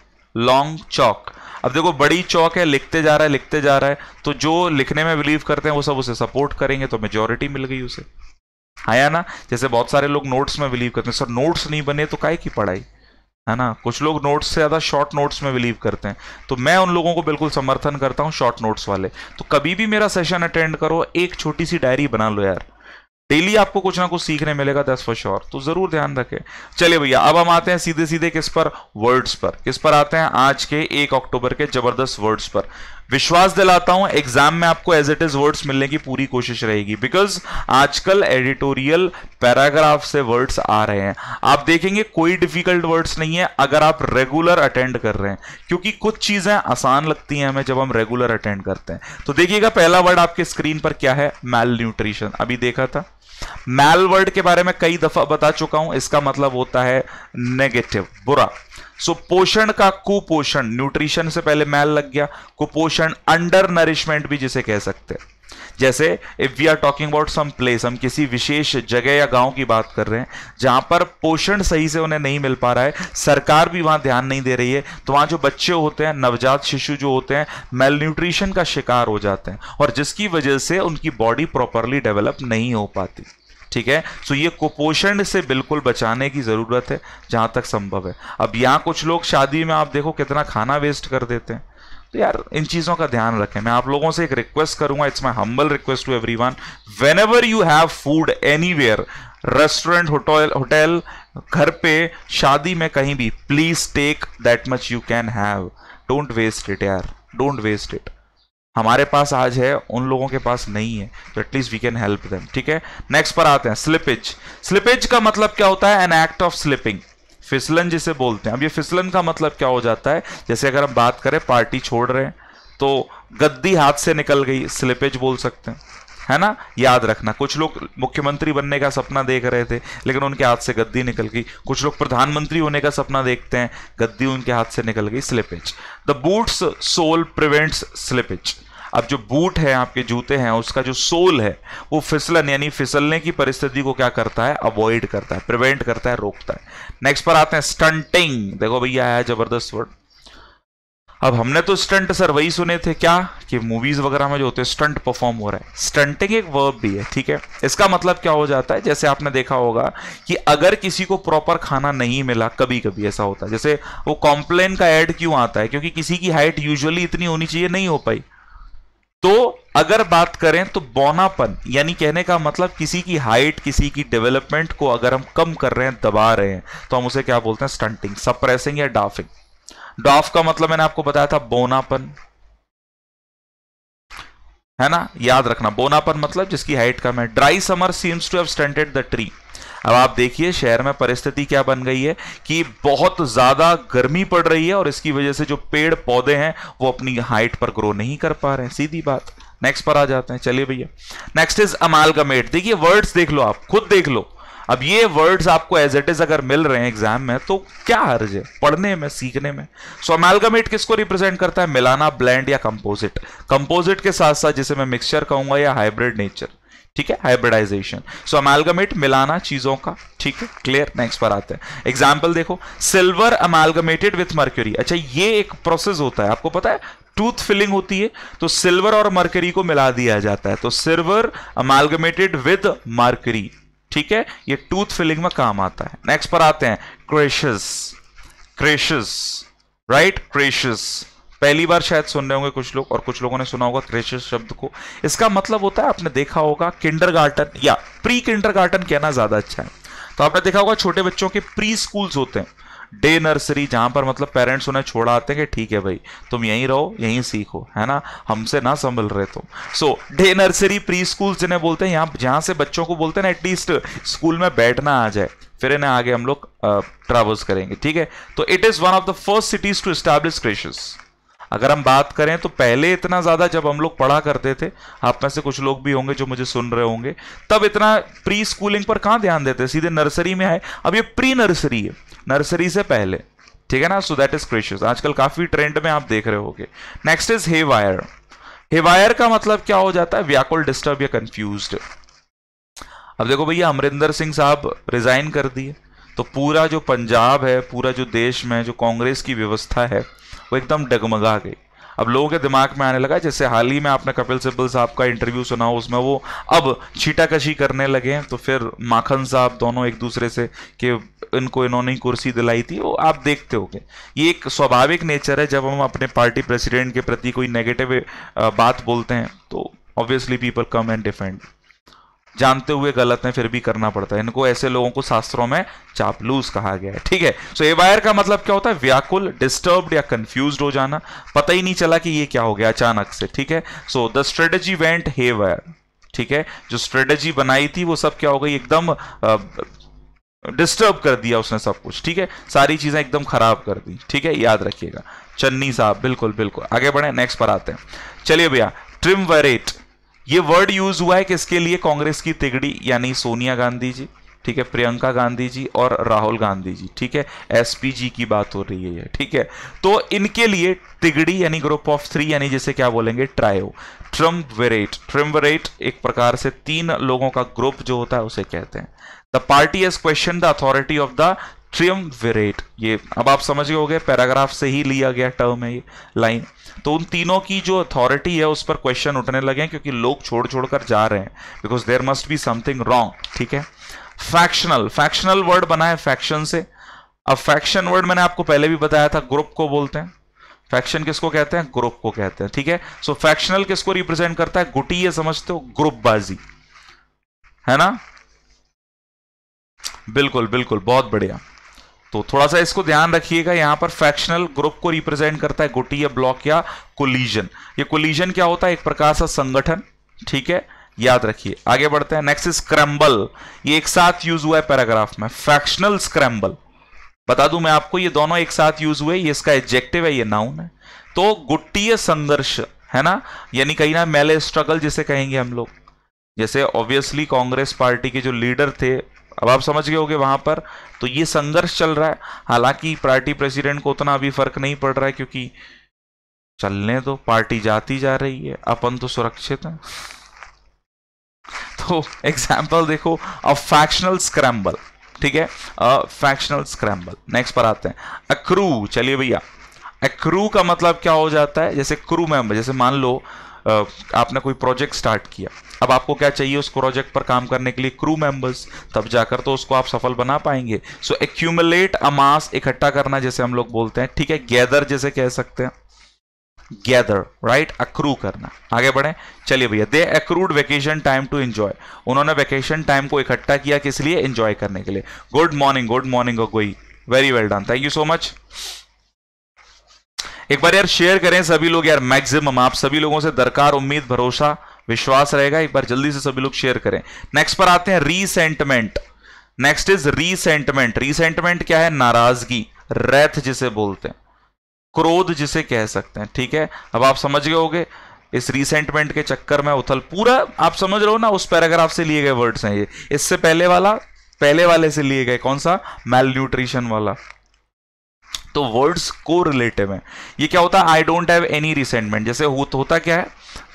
long chalk अब देखो बड़ी चौक है लिखते जा रहा है लिखते जा रहा है तो जो लिखने में बिलीव करते हैं वो सब उसे सपोर्ट करेंगे तो मेजोरिटी मिल गई उसे आया ना जैसे बहुत सारे लोग नोट्स में बिलीव करते हैं सर नोट्स नहीं बने तो काय की पढ़ाई है ना कुछ लोग नोट्स से ज़्यादा शॉर्ट नोट्स में बिलीव करते हैं तो मैं उन लोगों को बिल्कुल समर्थन करता हूँ शॉर्ट नोट्स वाले तो कभी भी मेरा सेशन अटेंड करो एक छोटी सी डायरी बना लो यार डेली आपको कुछ ना कुछ सीखने मिलेगा दस फॉर श्योर तो जरूर ध्यान रखें चलिए भैया अब हम आते हैं सीधे सीधे किस पर वर्ड्स पर किस पर आते हैं आज के एक अक्टूबर के जबरदस्त वर्ड्स पर विश्वास दिलाता हूं एग्जाम में आपको एज इट इज वर्ड्स मिलने की पूरी कोशिश रहेगी बिकॉज आजकल एडिटोरियल पैराग्राफ से वर्ड्स आ रहे हैं आप देखेंगे कोई डिफिकल्ट वर्ड्स नहीं है अगर आप रेगुलर अटेंड कर रहे हैं क्योंकि कुछ चीजें आसान लगती हैं हमें जब हम रेगुलर अटेंड करते हैं तो देखिएगा पहला वर्ड आपके स्क्रीन पर क्या है मेल न्यूट्रिशन अभी देखा था मैल वर्ड के बारे में कई दफा बता चुका हूं इसका मतलब होता है नेगेटिव बुरा सो so, पोषण का कुपोषण न्यूट्रिशन से पहले मैल लग गया कुपोषण अंडर नरिशमेंट भी जिसे कह सकते हैं जैसे if we are talking about some place हम किसी विशेष जगह या गांव की बात कर रहे हैं जहां पर पोषण सही से उन्हें नहीं मिल पा रहा है सरकार भी वहां ध्यान नहीं दे रही है तो वहां जो बच्चे होते हैं नवजात शिशु जो होते हैं मेल न्यूट्रिशन का शिकार हो जाते हैं और जिसकी वजह से उनकी बॉडी प्रॉपरली डेवलप नहीं हो पाती ठीक है सो ये कुपोषण से बिल्कुल बचाने की ज़रूरत है जहाँ तक संभव है अब यहाँ कुछ लोग शादी में आप देखो कितना खाना वेस्ट कर देते हैं तो यार इन चीज़ों का ध्यान रखें मैं आप लोगों से एक रिक्वेस्ट करूंगा it's my humble request to everyone whenever you have food anywhere restaurant hotel hotel घर पे शादी में कहीं भी please take that much you can have don't waste it यार डोंट वेस्ट इट हमारे पास आज है उन लोगों के पास नहीं है तो at least we can help them ठीक है नेक्स्ट पर आते हैं स्लिपेज स्लिपेज का मतलब क्या होता है एन एक्ट ऑफ स्लिपिंग फिसलन जिसे बोलते हैं अब ये फिसलन का मतलब क्या हो जाता है जैसे अगर हम बात करें पार्टी छोड़ रहे हैं तो गद्दी हाथ से निकल गई स्लिपेज बोल सकते हैं है ना याद रखना कुछ लोग मुख्यमंत्री बनने का सपना देख रहे थे लेकिन उनके हाथ से गद्दी निकल गई कुछ लोग प्रधानमंत्री होने का सपना देखते हैं गद्दी उनके हाथ से निकल गई slippage the boots sole prevents slippage अब जो बूट है आपके जूते हैं उसका जो सोल है वो फिसलन यानी फिसलने की परिस्थिति को क्या करता है अवॉइड करता है प्रिवेंट करता है रोकता है नेक्स्ट पर आते हैं स्टंटिंग देखो भैया आया जबरदस्त वर्ड अब हमने तो स्टंट सर वही सुने थे क्या कि मूवीज वगैरह में जो होते हैं स्टंट परफॉर्म हो रहा है स्टंटिंग एक वर्ब भी है ठीक है इसका मतलब क्या हो जाता है जैसे आपने देखा होगा कि अगर किसी को प्रॉपर खाना नहीं मिला कभी कभी ऐसा होता है जैसे वो कॉम्प्लेन का एड क्यों आता है क्योंकि किसी की हाइट यूजुअली इतनी होनी चाहिए नहीं हो पाई तो अगर बात करें तो बौनापन यानी कहने का मतलब किसी की हाइट किसी की डेवलपमेंट को अगर हम कम कर रहे हैं दबा रहे हैं तो हम उसे क्या बोलते हैं स्टंटिंग सप्रेसिंग या डाफिंग डाफ का मतलब मैंने आपको बताया था बोनापन है ना याद रखना बोनापन मतलब जिसकी हाइट कम है dry summer seems to have stunted the tree अब आप देखिए शहर में परिस्थिति क्या बन गई है कि बहुत ज़्यादा गर्मी पड़ रही है और इसकी वजह से जो पेड़ पौधे हैं वो अपनी हाइट पर ग्रो नहीं कर पा रहे हैं सीधी बात नेक्स्ट पर आ जाते हैं चलिए भैया नेक्स्ट इज अमालगमेट देखिए वर्ड्स देख लो आप खुद देख लो अब ये वर्ड्स आपको एज इट इज अगर मिल रहे हैं एग्जाम में तो क्या हर्ज है पढ़ने में सीखने में सो so, अमेलगमेट किसको रिप्रेजेंट करता है मिलाना ब्लैंड या कंपोजिट कंपोजिट के साथ साथ जिसे मैं मिक्सचर कहूंगा या हाइब्रिड नेचर ठीक है हाइब्रिडाइजेशन सो अमालगमेट मिलाना चीजों का ठीक है क्लियर नेक्स्ट पर आते हैं एग्जाम्पल देखो सिल्वर अमालगमेटेड विथ मर्क्यूरी अच्छा ये एक प्रोसेस होता है आपको पता है टूथ फिलिंग होती है तो सिल्वर और मर्करी को मिला दिया जाता है तो सिल्वर अमालगमेटेड विद मर्करी ठीक है ये टूथ फिलिंग में काम आता है नेक्स्ट पर आते हैं क्रेशस क्रेशस राइट क्रेशस पहली बार शायद सुन रहे होंगे कुछ लोग और कुछ लोगों ने सुना होगा क्रेश शब्द को इसका मतलब होता है आपने देखा होगा किंडर या प्री किंडर कहना ज़्यादा अच्छा है तो आपने देखा होगा छोटे बच्चों के प्री स्कूल्स होते हैं डे नर्सरी जहां पर मतलब पेरेंट्स उन्हें छोड़ा आते हैं कि ठीक है भाई तुम यहीं रहो यहीं सीखो है ना हमसे ना संभल रहे तुम so day nursery preschool जिन्हें बोलते हैं यहाँ जहां से बच्चों को बोलते हैं ना एटलीस्ट स्कूल में बैठना आ जाए फिर इन्हें आगे हम लोग ट्रेवल्स करेंगे ठीक है तो it is one of the first cities to establish creches अगर हम बात करें तो पहले इतना ज़्यादा जब हम लोग पढ़ा करते थे आप में से कुछ लोग भी होंगे जो मुझे सुन रहे होंगे तब इतना प्री स्कूलिंग पर कहाँ ध्यान देते सीधे नर्सरी में आए अब ये प्री नर्सरी है नर्सरी से पहले ठीक है ना सो दैट इज क्रेशियस आजकल काफ़ी ट्रेंड में आप देख रहे होगे next is haywire haywire का मतलब क्या हो जाता है व्याकुल डिस्टर्ब या कंफ्यूज अब देखो भैया अमरिंदर सिंह साहब रिजाइन कर दिए तो पूरा जो पंजाब है पूरा जो देश में जो कांग्रेस की व्यवस्था है वो एकदम डगमगा गई अब लोगों के दिमाग में आने लगा जैसे हाल ही में आपने कपिल सिब्बल साहब का इंटरव्यू सुना हो उसमें वो अब छीटाकशी करने लगे तो फिर माखन साहब दोनों एक दूसरे से कि इनको इन्होंने ही कुर्सी दिलाई थी वो आप देखते हो ये एक स्वाभाविक नेचर है जब हम अपने पार्टी प्रेसिडेंट के प्रति कोई नेगेटिव बात बोलते हैं तो obviously people come and defend जानते हुए गलत है फिर भी करना पड़ता है इनको ऐसे लोगों को शास्त्रों में चापलूस कहा गया है ठीक है सो एवायर का मतलब क्या होता है व्याकुल डिस्टर्ब या कंफ्यूज हो जाना पता ही नहीं चला कि ये क्या हो गया अचानक से ठीक है so the strategy went hay ठीक है जो स्ट्रेटेजी बनाई थी वो सब क्या हो गई एकदम डिस्टर्ब कर दिया उसने सब कुछ ठीक है सारी चीजें एकदम खराब कर दी ठीक है याद रखिएगा चन्नी साहब बिल्कुल बिल्कुल आगे बढ़े नेक्स्ट पर आते हैं चलिए भैया ट्रिम वेरेट ये वर्ड यूज हुआ है किसके लिए कांग्रेस की तिगड़ी यानी सोनिया गांधी जी ठीक है प्रियंका गांधी जी और राहुल गांधी जी ठीक है एसपीजी की बात हो रही है ठीक है तो इनके लिए तिगड़ी यानी ग्रुप ऑफ थ्री यानी जैसे क्या बोलेंगे ट्रायो ट्रम्प वेरेट एक प्रकार से तीन लोगों का ग्रुप जो होता है उसे कहते हैं the party has question the authority of the triumvirate ये अब आप समझ गए हो गए पैराग्राफ से ही लिया गया टर्म है ये लाइन तो उन तीनों की जो अथॉरिटी है उस पर क्वेश्चन उठने लगे हैं क्योंकि लोग छोड़ छोड़ कर जा रहे हैं because there must be something wrong ठीक है फैक्शनल फैक्शनल वर्ड बना है फैक्शन से अब फैक्शन वर्ड मैंने आपको पहले भी बताया था ग्रुप को बोलते हैं फैक्शन किसको कहते हैं ग्रुप को कहते हैं ठीक है सो फैक्शनल किसको रिप्रेजेंट करता है गुटी है समझते हो ग्रुपबाजी है ना बिल्कुल बिल्कुल बहुत बढ़िया तो थोड़ा सा इसको ध्यान रखिएगा यहां पर फ्रैक्शनल ग्रुप को रिप्रेजेंट करता है गुटी या ब्लॉक या कोलिजन ये कोलिजन क्या होता है एक प्रकार सा संगठन ठीक है याद रखिए आगे बढ़ते हैं नेक्स्ट स्क्रैम्बल ये एक साथ यूज हुआ है पैराग्राफ में फ्रैक्शनल स्क्रैम्बल बता दूं मैं आपको ये दोनों एक साथ यूज हुए ये इसका एडजेक्टिव है ये नाउन है तो गुट्टीय संघर्ष है ना यानी कहीं ना मेले स्ट्रगल जिसे कहेंगे हम लोग जैसे ऑब्वियसली कांग्रेस पार्टी के जो लीडर थे अब आप समझ गए होगे वहां पर तो ये संघर्ष चल रहा है हालांकि पार्टी प्रेसिडेंट को उतना अभी फर्क नहीं पड़ रहा है क्योंकि चलने तो पार्टी जाती जा रही है अपन तो सुरक्षित हैं तो एग्जाम्पल देखो अ फैक्शनल स्क्रैम्बल ठीक है अ फैक्शनल स्क्रैम्बल नेक्स्ट पर आते हैं अक्रू चलिए भैया अक्रू का मतलब क्या हो जाता है जैसे क्रू मेंबर जैसे मान लो आपने कोई प्रोजेक्ट स्टार्ट किया अब आपको क्या चाहिए उस प्रोजेक्ट पर काम करने के लिए क्रू मेंबर्स तब जाकर तो उसको आप सफल बना पाएंगे सो एक्यूमुलेट अमास इकट्ठा करना जैसे हम लोग बोलते हैं ठीक है गैदर जैसे कह सकते हैं गैदर राइट अक्रू करना आगे बढ़े चलिए भैया they accrued vacation time to enjoy उन्होंने वेकेशन टाइम को इकट्ठा किया किस लिए एंजॉय करने के लिए गुड मॉर्निंग गुड मॉर्निंग गोई very well done thank you so much एक बार यार शेयर करें सभी लोग यार मैक्सिमम आप सभी लोगों से दरकार उम्मीद भरोसा विश्वास रहेगा एक बार जल्दी से सभी लोग शेयर करें नेक्स्ट पर आते हैं रीसेंटमेंट नेक्स्ट इज रीसेंटमेंट रीसेंटमेंट क्या है नाराजगी रैथ जिसे बोलते हैं क्रोध जिसे कह सकते हैं ठीक है अब आप समझ गए होगे इस रिसेंटमेंट के चक्कर में उथल पूरा आप समझ रहे हो ना उस पैराग्राफ से लिए गए वर्ड्स हैं ये इससे पहले वाला पहले वाले से लिए गए कौन सा मेल न्यूट्रिशन वाला तो वर्ड्स को रिलेटिव है ये क्या होता है I don't have any resentment जैसे हो, होता क्या है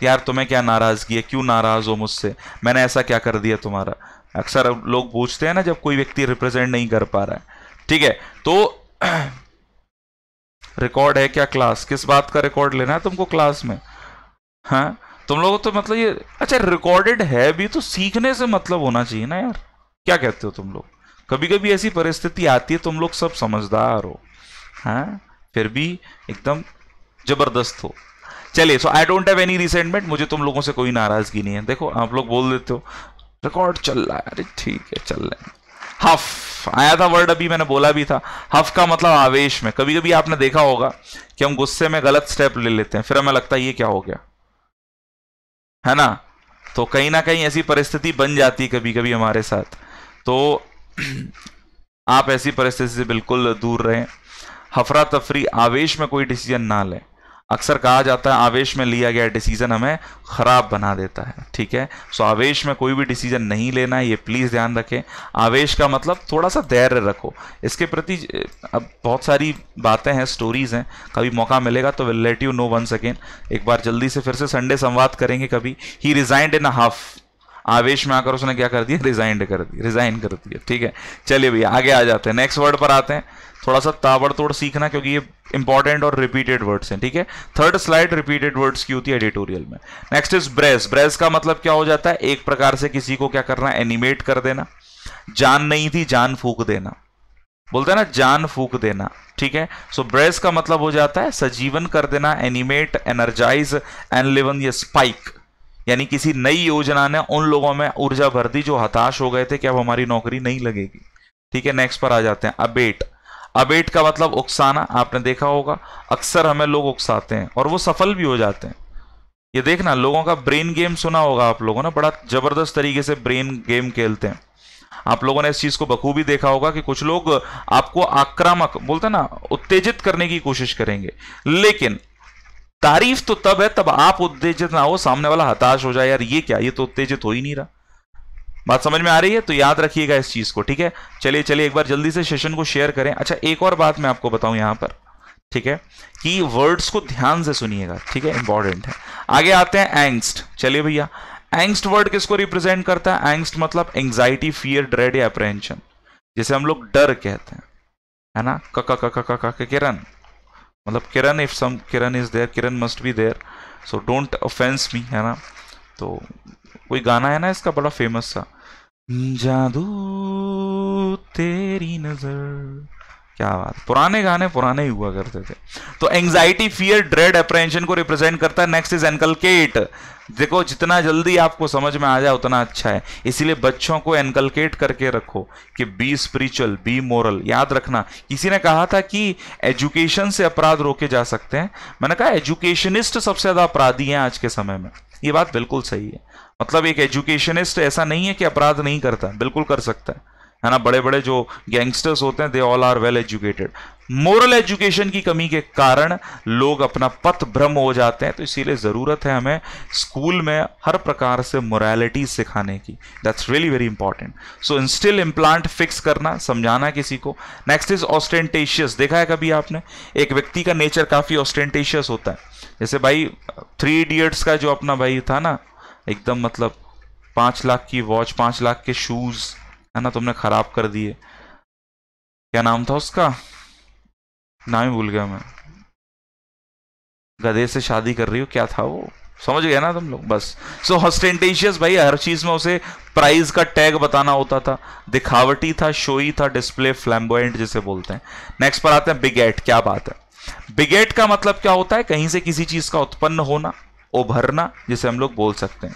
यार तुम्हें क्या नाराज़गी है क्यों नाराज़ हो मुझसे मैंने ऐसा क्या कर दिया तुम्हारा अक्सर लोग पूछते हैं ना जब कोई व्यक्ति रिप्रेजेंट नहीं कर पा रहा है ठीक है तो रिकॉर्ड है क्या क्लास किस बात का रिकॉर्ड लेना है तुमको क्लास में हाँ तुम लोगों तो मतलब ये अच्छा रिकॉर्डेड है भी तो सीखने से मतलब होना चाहिए ना यार क्या कहते हो तुम लोग कभी कभी ऐसी परिस्थिति आती है तुम लोग सब समझदार हो हाँ फिर भी एकदम जबरदस्त हो चलिए so I don't have any resentment मुझे तुम लोगों से कोई नाराजगी नहीं है देखो आप लोग बोल देते हो रिकॉर्ड चल रहा है अरे ठीक है चल रहे हफ आया था वर्ड अभी मैंने बोला भी था हफ का मतलब आवेश में कभी कभी आपने देखा होगा कि हम गुस्से में गलत स्टेप ले लेते हैं फिर हमें लगता है ये क्या हो गया है ना तो कहीं ना कहीं ऐसी परिस्थिति बन जाती कभी कभी हमारे साथ तो आप ऐसी परिस्थिति से बिल्कुल दूर रहें हफरा तफरी आवेश में कोई डिसीजन ना लें अक्सर कहा जाता है आवेश में लिया गया डिसीजन हमें ख़राब बना देता है ठीक है सो आवेश में कोई भी डिसीजन नहीं लेना है ये प्लीज़ ध्यान रखें आवेश का मतलब थोड़ा सा धैर्य रखो इसके प्रति अब बहुत सारी बातें हैं स्टोरीज़ हैं कभी मौका मिलेगा तो will let you know one second एक बार जल्दी से फिर से संडे संवाद करेंगे कभी ही रिजाइंड इन अ हाफ आवेश में आकर उसने क्या कर दिया रिजाइन कर दिया रिजाइन कर दिया ठीक है चलिए भैया आगे आ जाते हैं नेक्स्ट वर्ड पर आते हैं थोड़ा सा ताबड़तोड़ सीखना क्योंकि ये इंपॉर्टेंट और रिपीटेड वर्ड्स हैं ठीक है थर्ड स्लाइड रिपीटेड वर्ड्स की होती है एडिटोरियल में नेक्स्ट इज ब्रेस ब्रेस का मतलब क्या हो जाता है एक प्रकार से किसी को क्या करना एनिमेट कर देना जान नहीं थी जान फूक देना बोलते हैं ना जान फूक देना ठीक है सो so, ब्रेस का मतलब हो जाता है सजीवन कर देना एनिमेट एनर्जाइज एनलिवन ये स्पाइक यानी किसी नई योजना ने उन लोगों में ऊर्जा भर दी जो हताश हो गए थे कि अब हमारी नौकरी नहीं लगेगी ठीक है नेक्स्ट पर आ जाते हैं अबेट अबेट का मतलब उकसाना आपने देखा होगा अक्सर हमें लोग उकसाते हैं और वो सफल भी हो जाते हैं ये देखना लोगों का ब्रेन गेम सुना होगा आप लोगों ने बड़ा जबरदस्त तरीके से ब्रेन गेम खेलते हैं आप लोगों ने इस चीज को बखूबी देखा होगा कि कुछ लोग आपको आक्रामक बोलते ना उत्तेजित करने की कोशिश करेंगे लेकिन तारीफ तो तब है तब आप उत्तेजित ना हो सामने वाला हताश हो जाए यार ये क्या ये तो उत्तेजित हो ही नहीं रहा बात समझ में आ रही है तो याद रखिएगा इस चीज को ठीक है चलिए चलिए एक बार जल्दी से सेशन को शेयर करें अच्छा एक और बात मैं आपको बताऊं यहां पर ठीक है कि वर्ड्स को ध्यान से सुनिएगा ठीक है इंपॉर्टेंट है आगे आते हैं एंगस्ट चलिए भैया एंगस्ट वर्ड किसको रिप्रेजेंट करता है एंगस्ट मतलब एंग्जाइटी फियर ड्रेड या जिसे हम लोग डर कहते हैं है ना कका कका कका किरण मतलब Kiran if some Kiran is there Kiran must be there so don't offense me है ना तो कोई गाना है ना इसका बड़ा फेमस सा जादू तेरी नजर क्या बात पुराने गाने पुराने ही हुआ करते थे तो एंग्जाइटी फियर ड्रेड अप्रेंशन को रिप्रेजेंट करता है नेक्स्ट इज एनकलकेट देखो जितना जल्दी आपको समझ में आ जाए उतना अच्छा है इसीलिए बच्चों को एनकलकेट करके रखो कि बी स्पिरिचुअल बी मोरल याद रखना किसी ने कहा था कि एजुकेशन से अपराध रोके जा सकते हैं मैंने कहा एजुकेशनिस्ट सबसे ज़्यादा अपराधी हैं आज के समय में ये बात बिल्कुल सही है मतलब एक एजुकेशनिस्ट ऐसा नहीं है कि अपराध नहीं करता बिल्कुल कर सकता है है ना बड़े बड़े जो गैंगस्टर्स होते हैं they all are well educated moral education की कमी के कारण लोग अपना पथ भ्रम हो जाते हैं तो इसीलिए ज़रूरत है हमें स्कूल में हर प्रकार से मोरालिटी सिखाने की that's really very important so instil implant fix करना समझाना किसी को नेक्स्ट इज ऑस्टेंटेशियस देखा है कभी आपने एक व्यक्ति का नेचर काफ़ी ऑस्टेंटेशियस होता है जैसे भाई थ्री इडियट्स का जो अपना भाई था ना एकदम मतलब पाँच लाख की वॉच पाँच लाख के शूज़ है ना तुमने खराब कर दिए क्या नाम था उसका नाम ही भूल गया मैं गधे से शादी कर रही हो क्या था वो समझ गया ना तुम लोग बस सो so, हॉस्टेंटेशियस भाई हर चीज में उसे प्राइस का टैग बताना होता था दिखावटी था शोई था डिस्प्ले फ्लैम्बोइंट जिसे बोलते हैं नेक्स्ट पर आते हैं बिगेट क्या बात है बिगेट का मतलब क्या होता है कहीं से किसी चीज का उत्पन्न होना उभरना जिसे हम लोग बोल सकते हैं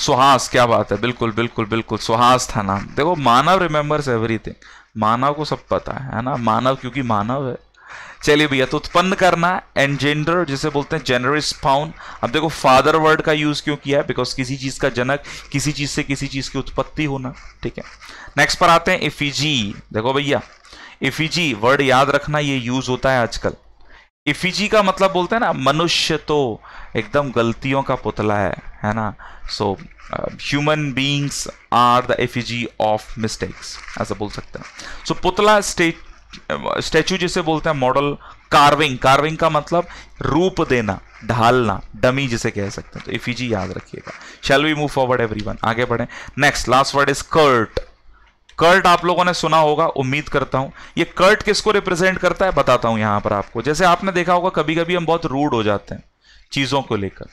सुहास क्या बात है बिल्कुल बिल्कुल बिल्कुल सुहास था नाम देखो मानव रिमेंबर्स एवरीथिंग मानव को सब पता है ना मानव क्योंकि मानव है चलिए भैया तो उत्पन्न करना एनजेंडर जिसे बोलते हैं जेनरिस फाउन अब देखो फादर वर्ड का यूज क्यों किया है बिकॉज किसी चीज का जनक किसी चीज से किसी चीज की उत्पत्ति होना ठीक है नेक्स्ट पर आते हैं इफिजी देखो भैया इफिजी वर्ड याद रखना ये यूज होता है आजकल इफिजी का मतलब बोलते हैं ना मनुष्य तो एकदम गलतियों का पुतला है है ना so human beings are the effigy of mistakes ऐसा बोल सकते हैं सो so, पुतला स्टेट स्टैचू uh, जिसे बोलते हैं मॉडल कार्विंग कार्विंग का मतलब रूप देना ढालना डमी जिसे कह सकते हैं तो इफिजी याद रखिएगा shall we move forward everyone आगे बढ़े next last word is curt curt आप लोगों ने सुना होगा उम्मीद करता हूं ये कर्ट किसको रिप्रेजेंट करता है बताता हूं यहां पर आपको जैसे आपने देखा होगा कभी कभी हम बहुत रूड हो जाते हैं चीज़ों को लेकर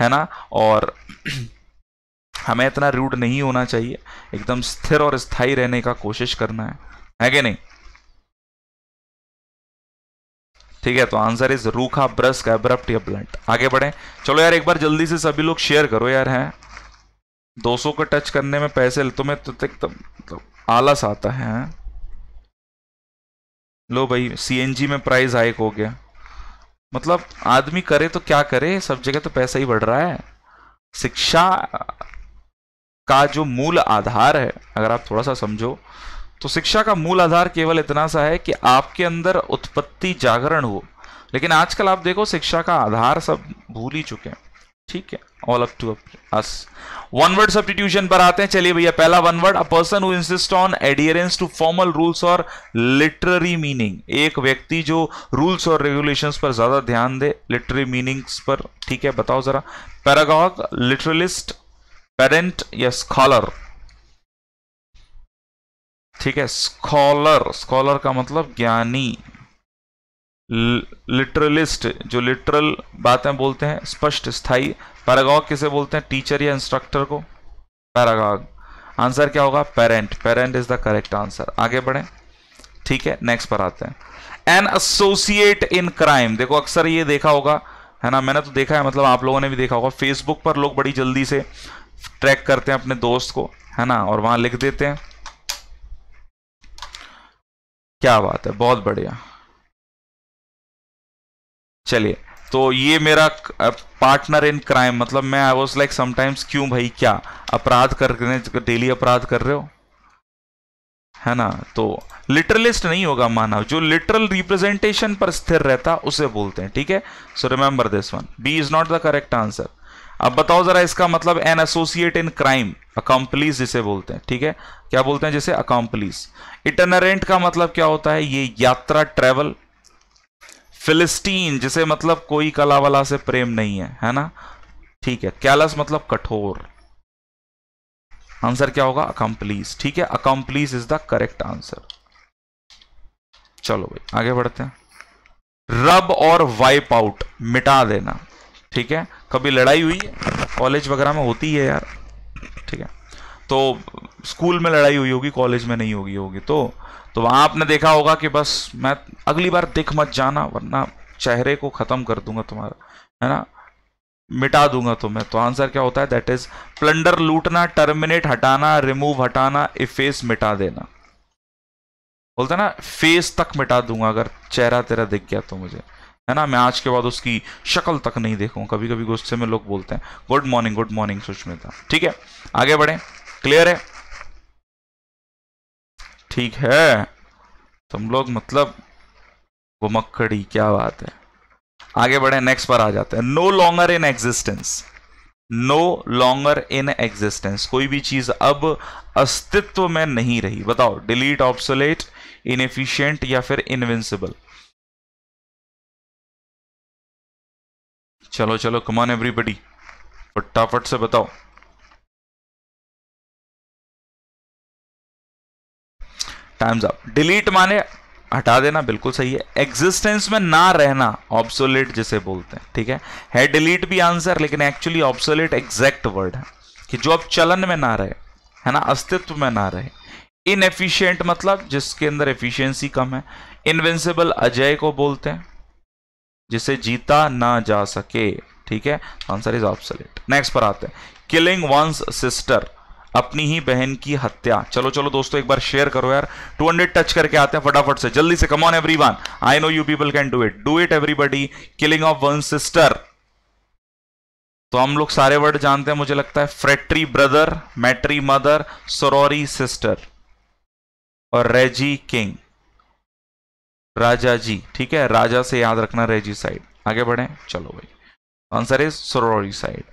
है ना और हमें इतना रूड नहीं होना चाहिए एकदम स्थिर और स्थायी रहने का कोशिश करना है है कि नहीं ठीक है तो आंसर इज रूखा ब्रस्क एब्रप्ट या ब्लंट आगे बढ़े चलो यार एक बार जल्दी से सभी लोग शेयर करो यार हैं 200 को टच करने में पैसे तुम्हें तो, तो एकदम तो आलस आता है लो भाई सी में प्राइस हाइक हो गया मतलब आदमी करे तो क्या करे सब जगह तो पैसा ही बढ़ रहा है शिक्षा का जो मूल आधार है अगर आप थोड़ा सा समझो तो शिक्षा का मूल आधार केवल इतना सा है कि आपके अंदर उत्पत्ति जागरण हो लेकिन आजकल आप देखो शिक्षा का आधार सब भूल ही चुके हैं ठीक है all up to us one word substitution पर आते हैं चलिए भैया पहला one word a person who insist on adherence to formal rules और लिटररी मीनिंग एक व्यक्ति जो रूल्स और रेगुलेशंस पर ज्यादा ध्यान दे लिटररी मीनिंग्स पर ठीक है बताओ जरा पैरागॉग लिटरलिस्ट पेरेंट या स्कॉलर ठीक है स्कॉलर स्कॉलर का मतलब ज्ञानी लिटरलिस्ट जो लिटरल बातें बोलते हैं स्पष्ट स्थायी पैरागॉग किसे बोलते हैं टीचर या इंस्ट्रक्टर को पैरागॉग आंसर क्या होगा pedant pedant is the correct answer आगे बढ़े ठीक है नेक्स्ट पर आते हैं एन एसोसिएट इन क्राइम देखो अक्सर ये देखा होगा है ना मैंने तो देखा है मतलब आप लोगों ने भी देखा होगा फेसबुक पर लोग बड़ी जल्दी से ट्रैक करते हैं अपने दोस्त को है ना और वहां लिख देते हैं क्या बात है बहुत बढ़िया चलिए तो ये मेरा पार्टनर इन क्राइम मतलब मैं आई वॉज लाइक समटाइम्स क्यों भाई क्या अपराध कर रहे डेली अपराध कर रहे हो है ना तो लिटरलिस्ट नहीं होगा मानव जो लिटरल रिप्रेजेंटेशन पर स्थिर रहता उसे बोलते हैं ठीक है so remember this one B is not the correct answer अब बताओ जरा इसका मतलब an associate in crime accomplice जिसे बोलते हैं ठीक है क्या बोलते हैं जैसे अकाउंपलीस इटनरेंट का मतलब क्या होता है ये यात्रा ट्रेवल फिलिस्तीन जिसे मतलब कोई कला वाला से प्रेम नहीं है है ना ठीक है कैलस मतलब कठोर आंसर क्या होगा अकम्प्लीस ठीक है accomplice is the correct answer चलो भाई आगे बढ़ते हैं रब और वाइप आउट मिटा देना ठीक है कभी लड़ाई हुई है कॉलेज वगैरह में होती है यार ठीक है तो स्कूल में लड़ाई हुई होगी कॉलेज में नहीं होगी होगी तो तो वहां आपने देखा होगा कि बस मैं अगली बार दिख मत जाना वरना चेहरे को ख़त्म कर दूंगा तुम्हारा है ना मिटा दूंगा तुम्हें तो आंसर क्या होता है दैट इज प्लंडर लूटना टर्मिनेट हटाना रिमूव हटाना इफेस मिटा देना बोलते ना फेस तक मिटा दूंगा अगर चेहरा तेरा दिख गया तो मुझे है ना मैं आज के बाद उसकी शक्ल तक नहीं देखूँ कभी कभी गुस्से में लोग बोलते हैं good morning good morning Sushmita ठीक है आगे बढ़े क्लियर है ठीक है तुम लोग मतलब घुमक्खड़ी क्या बात है आगे बढ़े नेक्स्ट पर आ जाते हैं no longer in existence no longer in existence कोई भी चीज अब अस्तित्व में नहीं रही बताओ डिलीट ऑप्सोलेट एफिशियंट या फिर इनविंसिबल चलो चलो कमान एवरीबडी फटाफट से बताओ टाइम्स अप डिलीट माने हटा देना बिल्कुल सही है एग्जिस्टेंस में ना रहना ऑब्सोलेट जिसे बोलते हैं ठीक है है डिलीट भी आंसर लेकिन एक्चुअली ऑब्सोलेट एग्जैक्ट वर्ड है कि जो अब चलन में ना रहे है ना अस्तित्व में ना रहे इनएफिशिएंट मतलब जिसके अंदर एफिशिएंसी कम है इनविंसिबल अजय को बोलते हैं जिसे जीता ना जा सके ठीक है आंसर इज ऑब्सोलेट नेक्स्ट पर आते हैं किलिंग वंस सिस्टर अपनी ही बहन की हत्या चलो चलो दोस्तों एक बार शेयर करो यार 200 टच करके आते हैं फटाफट से जल्दी से come on everyone I know you people can do it do it everybody killing of one sister तो हम लोग सारे वर्ड जानते हैं मुझे लगता है fratri brother matri mother sorori sister और रेजी किंग राजा जी ठीक है राजा से याद रखना रेजी साइड आगे बढ़े चलो भाई आंसर इज सरोरी साइड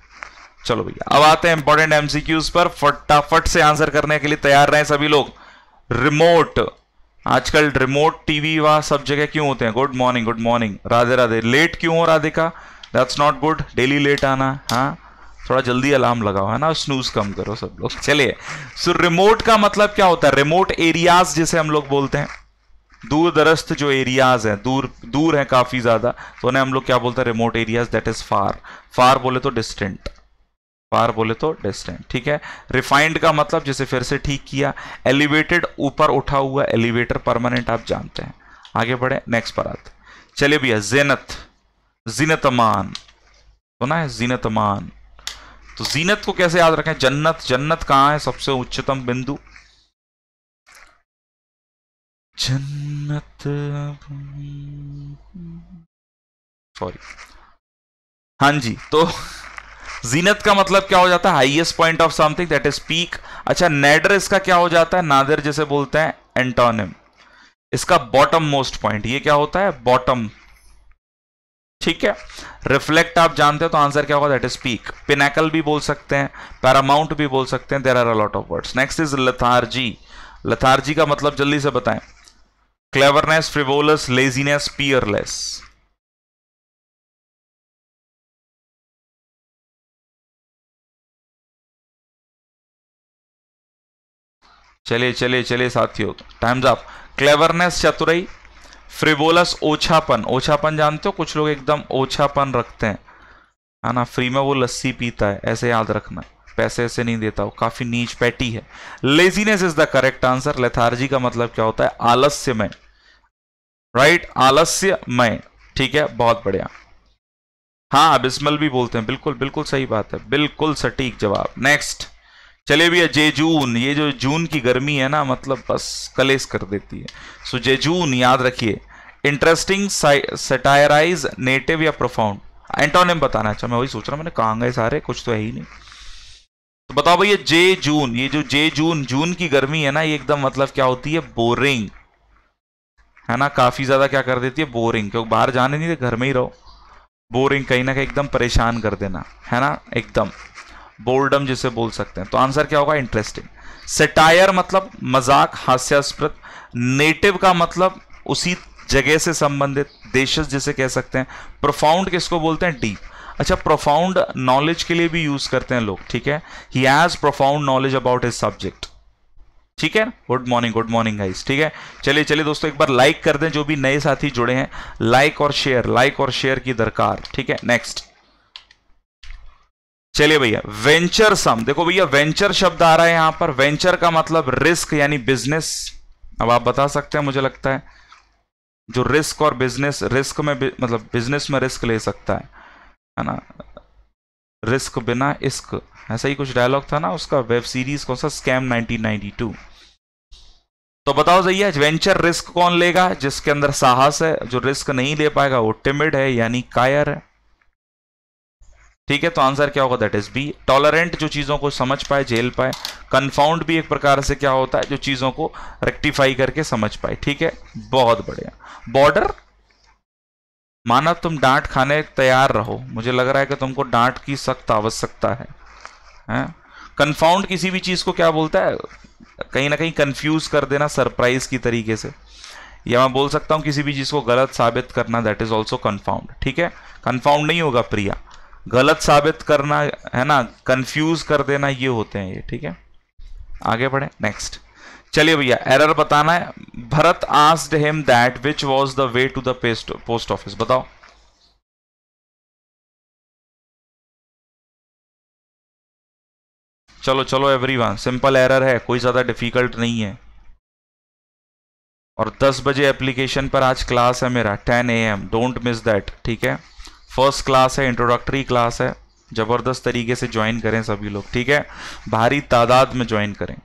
चलो भैया अब आते हैं इंपॉर्टेंट एमसीक्यूज पर फटाफट से आंसर करने के लिए तैयार रहे सभी लोग रिमोट आजकल रिमोट टीवी वा सब जगह क्यों होते हैं good morning good morning Radhe Radhe late क्यों हो Radhika that's not good daily late आना हाँ थोड़ा जल्दी अलार्म लगाओ है ना स्नूज कम करो सब लोग चलिए सो so, रिमोट का मतलब क्या होता है रिमोट एरियाज जिसे हम लोग बोलते हैं दूर दरस्त जो एरियाज हैं दूर दूर हैं काफ़ी ज़्यादा तो उन्हें हम लोग क्या बोलते हैं remote areas that is far far बोले तो डिस्टेंट पार बोले तो डिस्टेंट ठीक है रिफाइंड का मतलब जिसे फिर से ठीक किया एलिवेटेड ऊपर उठा हुआ एलिवेटर परमानेंट आप जानते हैं आगे बढ़े नेक्स्ट पर आते चलिए भैया जेनत जीनतमान सुना तो है जीनतमान तो जीनत को कैसे याद रखें जन्नत जन्नत कहां है सबसे उच्चतम बिंदु जन्नत सॉरी हाँ जी तो जीनत का मतलब क्या हो जाता है highest point of something that is peak अच्छा नेडर इसका क्या हो जाता है नादर जैसे बोलते हैं एंटोनिम इसका बॉटम मोस्ट पॉइंट ये क्या होता है बॉटम ठीक है रिफ्लेक्ट आप जानते हो तो आंसर क्या होगा दैट इज पीक पिनाकल भी बोल सकते हैं पैरामाउंट भी बोल सकते हैं there are a lot of words next is lethargy lethargy का मतलब जल्दी से बताएं क्लेवरनेस फ्रिवोलस लेजीनेस पियरलेस चले चले चले साथियों टाइम्स ऑफ क्लेवरनेस चतुराई फ्रिबोलस ओछापन ओछापन जानते हो कुछ लोग एकदम ओछापन रखते हैं है ना फ्री में वो लस्सी पीता है ऐसे याद रखना पैसे ऐसे नहीं देता वो काफी नीच पैटी है laziness is the correct answer lethargy का मतलब क्या होता है आलस्यमय राइट right? आलस्यमय ठीक है बहुत बढ़िया हाँ अबिस्मल भी बोलते हैं बिल्कुल बिल्कुल सही बात है बिल्कुल सटीक जवाब नेक्स्ट चले भी है जेजून ये जो जून की गर्मी है ना मतलब बस कलेस कर देती है सो so, जेजून याद रखिए इंटरेस्टिंग सेटायराइज नेटिव या प्रोफाउंड एंटोनिम बताना अच्छा मैं वही सोच रहा हूँ मैंने कहा गए सारे कुछ तो है ही नहीं तो बताओ भैया जे जून ये जो जे जून जून की गर्मी है ना ये एकदम मतलब क्या होती है बोरिंग है ना काफ़ी ज़्यादा क्या कर देती है बोरिंग क्योंकि बाहर जाने नहीं थे घर में ही रहो बोरिंग कहीं ना कहीं एकदम परेशान कर देना है ना एकदम बोर्डम जिसे बोल सकते हैं तो आंसर क्या होगा इंटरेस्टिंग सेटायर मतलब मजाक हास्यास्पद नेटिव का मतलब उसी जगह से संबंधित देशज जिसे कह सकते हैं प्रोफाउंड किसको बोलते हैं डीप अच्छा प्रोफाउंड नॉलेज के लिए भी यूज करते हैं लोग ठीक है he has profound knowledge about his subject ठीक है good morning good morning guys ठीक है चलिए चलिए दोस्तों एक बार लाइक कर दें जो भी नए साथी जुड़े हैं लाइक और शेयर लाइक और शेयर की दरकार ठीक है नेक्स्ट चलिए भैया वेंचर सम देखो भैया वेंचर शब्द आ रहा है यहां पर वेंचर का मतलब रिस्क यानी बिजनेस अब आप बता सकते हैं मुझे लगता है जो रिस्क और बिजनेस रिस्क में मतलब बिजनेस में रिस्क ले सकता है है ना रिस्क बिना इश्क ऐसा ही कुछ डायलॉग था ना उसका वेब सीरीज कौन सा स्कैम 1992 तो बताओ सही वेंचर रिस्क कौन लेगा जिसके अंदर साहस है जो रिस्क नहीं ले पाएगा वो टिमिड है यानी कायर है ठीक है तो आंसर क्या होगा दैट इज बी टॉलरेंट जो चीज़ों को समझ पाए झेल पाए कन्फाउंड भी एक प्रकार से क्या होता है जो चीज़ों को रेक्टिफाई करके समझ पाए ठीक है बहुत बढ़िया बॉर्डर माना तुम डांट खाने तैयार रहो मुझे लग रहा है कि तुमको डांट की सख्त आवश्यकता है, कंफाउंड कन्फाउंड किसी भी चीज़ को क्या बोलता है कहीं ना कहीं कंफ्यूज कर देना सरप्राइज की तरीके से या मैं बोल सकता हूं किसी भी चीज़ को गलत साबित करना दैट इज ऑल्सो कन्फाउंड ठीक है कन्फाउंड नहीं होगा प्रिया गलत साबित करना है ना कंफ्यूज कर देना ये होते हैं ये ठीक है आगे बढ़े नेक्स्ट चलिए भैया एरर बताना है Bharat asked him that which was the way to the post office बताओ चलो चलो एवरीवन सिंपल एरर है कोई ज़्यादा डिफिकल्ट नहीं है और 10 बजे एप्लीकेशन पर आज क्लास है मेरा 10 A M don't miss that ठीक है फर्स्ट क्लास है इंट्रोडक्टरी क्लास है ज़बरदस्त तरीके से ज्वाइन करें सभी लोग ठीक है भारी तादाद में ज्वाइन करें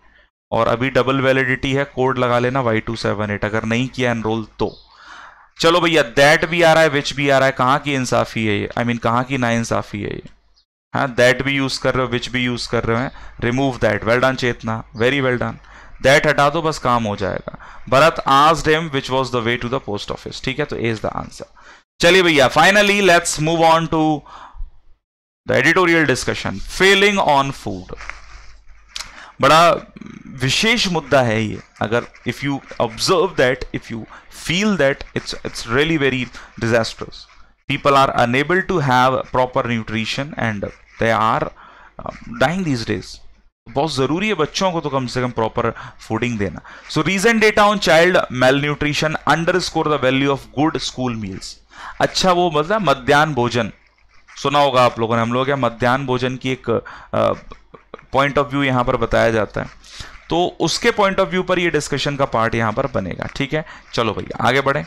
और अभी डबल वैलिडिटी है कोड लगा लेना वाई टू सेवन एट अगर नहीं किया एनरोल तो चलो भैया दैट भी आ रहा है विच भी आ रहा है कहाँ की इंसाफी है ये आई मीन कहाँ की इंसाफी है ये हाँ दैट भी यूज़ कर रहे हो विच भी यूज़ कर रहे हैं remove that well done Chetna very well done that हटा दो बस काम हो जाएगा भरत आज them which was the way to the post office ठीक है तो इज द आंसर चलिए भैया finally let's move on to the editorial discussion failing on food बड़ा विशेष मुद्दा है ये अगर if you observe that if you feel that it's it's really very disasters people are unable to have proper nutrition and they are dying these days बहुत ज़रूरी है बच्चों को तो कम से कम प्रॉपर फूडिंग देना so recent data on child malnutrition underscore the value of good school meals अच्छा वो मतलब मध्यान्ह भोजन सुना होगा आप लोगों ने हम लोग क्या मध्यान्ह भोजन की एक पॉइंट ऑफ व्यू यहां पर बताया जाता है तो उसके पॉइंट ऑफ व्यू पर ये डिस्कशन का पार्ट यहां पर बनेगा ठीक है चलो भैया आगे बढ़े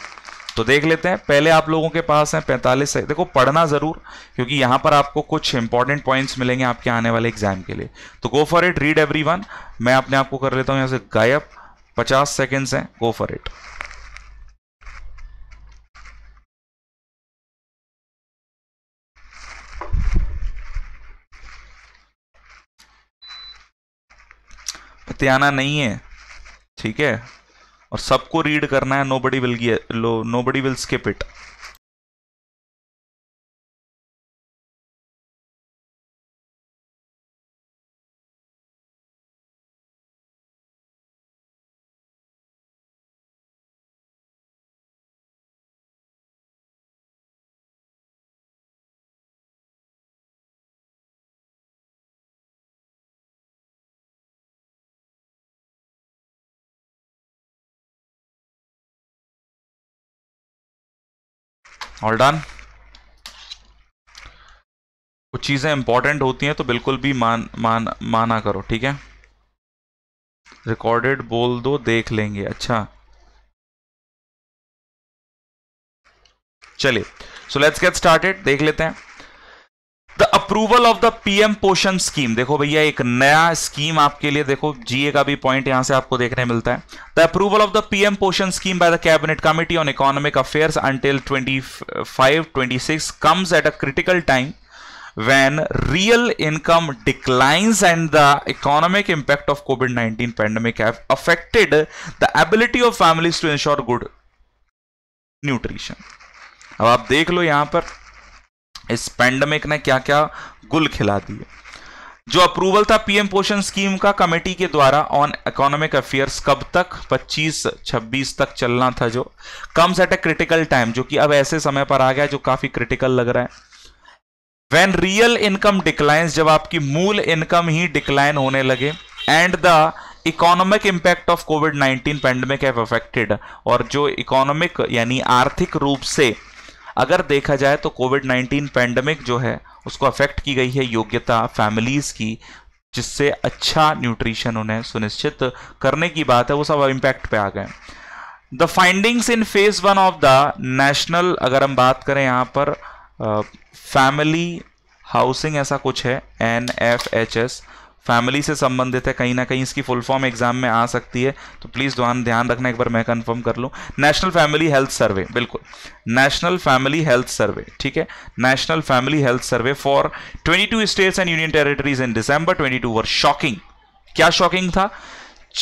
तो देख लेते हैं पहले आप लोगों के पास है पैंतालीस देखो पढ़ना ज़रूर क्योंकि यहां पर आपको कुछ इंपॉर्टेंट पॉइंट्स मिलेंगे आपके आने वाले एग्जाम के लिए तो go for it read every one मैं अपने आप को कर लेता हूं यहां से गायब पचास सेकेंड्स हैं गो फॉर इट आना नहीं है ठीक है और सबको रीड करना है nobody will nobody will skip it all done कुछ चीज़ें इंपॉर्टेंट होती हैं तो बिल्कुल भी मान मान माना करो ठीक है रिकॉर्डेड बोल दो देख लेंगे अच्छा चलिए सो लेट्स गेट स्टार्टेड देख लेते हैं approval of the PM Poshan scheme देखो भैया एक नया स्कीम आपके लिए देखो जीए का भी पॉइंट यहां से आपको देखने मिलता है the approval of the PM Poshan scheme by the cabinet committee on economic affairs until 25 26 comes at a critical time when real income declines and the economic impact of COVID nineteen pandemic have affected the ability of families to ensure good nutrition अब आप देख लो यहां पर इस pandemic ने क्या क्या गुल खिला दिए जो अप्रूवल था पीएम पोषण स्कीम का कमेटी के द्वारा ऑन इकोनॉमिक अफेयर्स कब तक 25 26 तक चलना था जो comes at a critical time जो कि अब ऐसे समय पर आ गया जो काफी क्रिटिकल लग रहा है वेन रियल इनकम डिक्लाइंस जब आपकी मूल इनकम ही डिक्लाइन होने लगे and the economic impact of COVID 19 pandemic have affected और जो इकोनॉमिक यानी आर्थिक रूप से अगर देखा जाए तो कोविड 19 पैंडमिक जो है उसको अफेक्ट की गई है योग्यता फैमिलीज़ की जिससे अच्छा न्यूट्रिशन उन्हें सुनिश्चित करने की बात है वो सब इम्पैक्ट पे आ गए the findings in phase one of the national अगर हम बात करें यहाँ पर फैमिली हाउसिंग ऐसा कुछ है N F H S family से संबंधित है कहीं ना कहीं इसकी फुल फॉर्म एग्जाम में आ सकती है तो प्लीज़ ध्यान ध्यान रखना एक बार मैं कंफर्म कर लूँ नेशनल फैमिली हेल्थ सर्वे बिल्कुल नेशनल फैमिली हेल्थ सर्वे ठीक है national family health survey for 22 states and union territories in December 22 were shocking क्या शॉकिंग था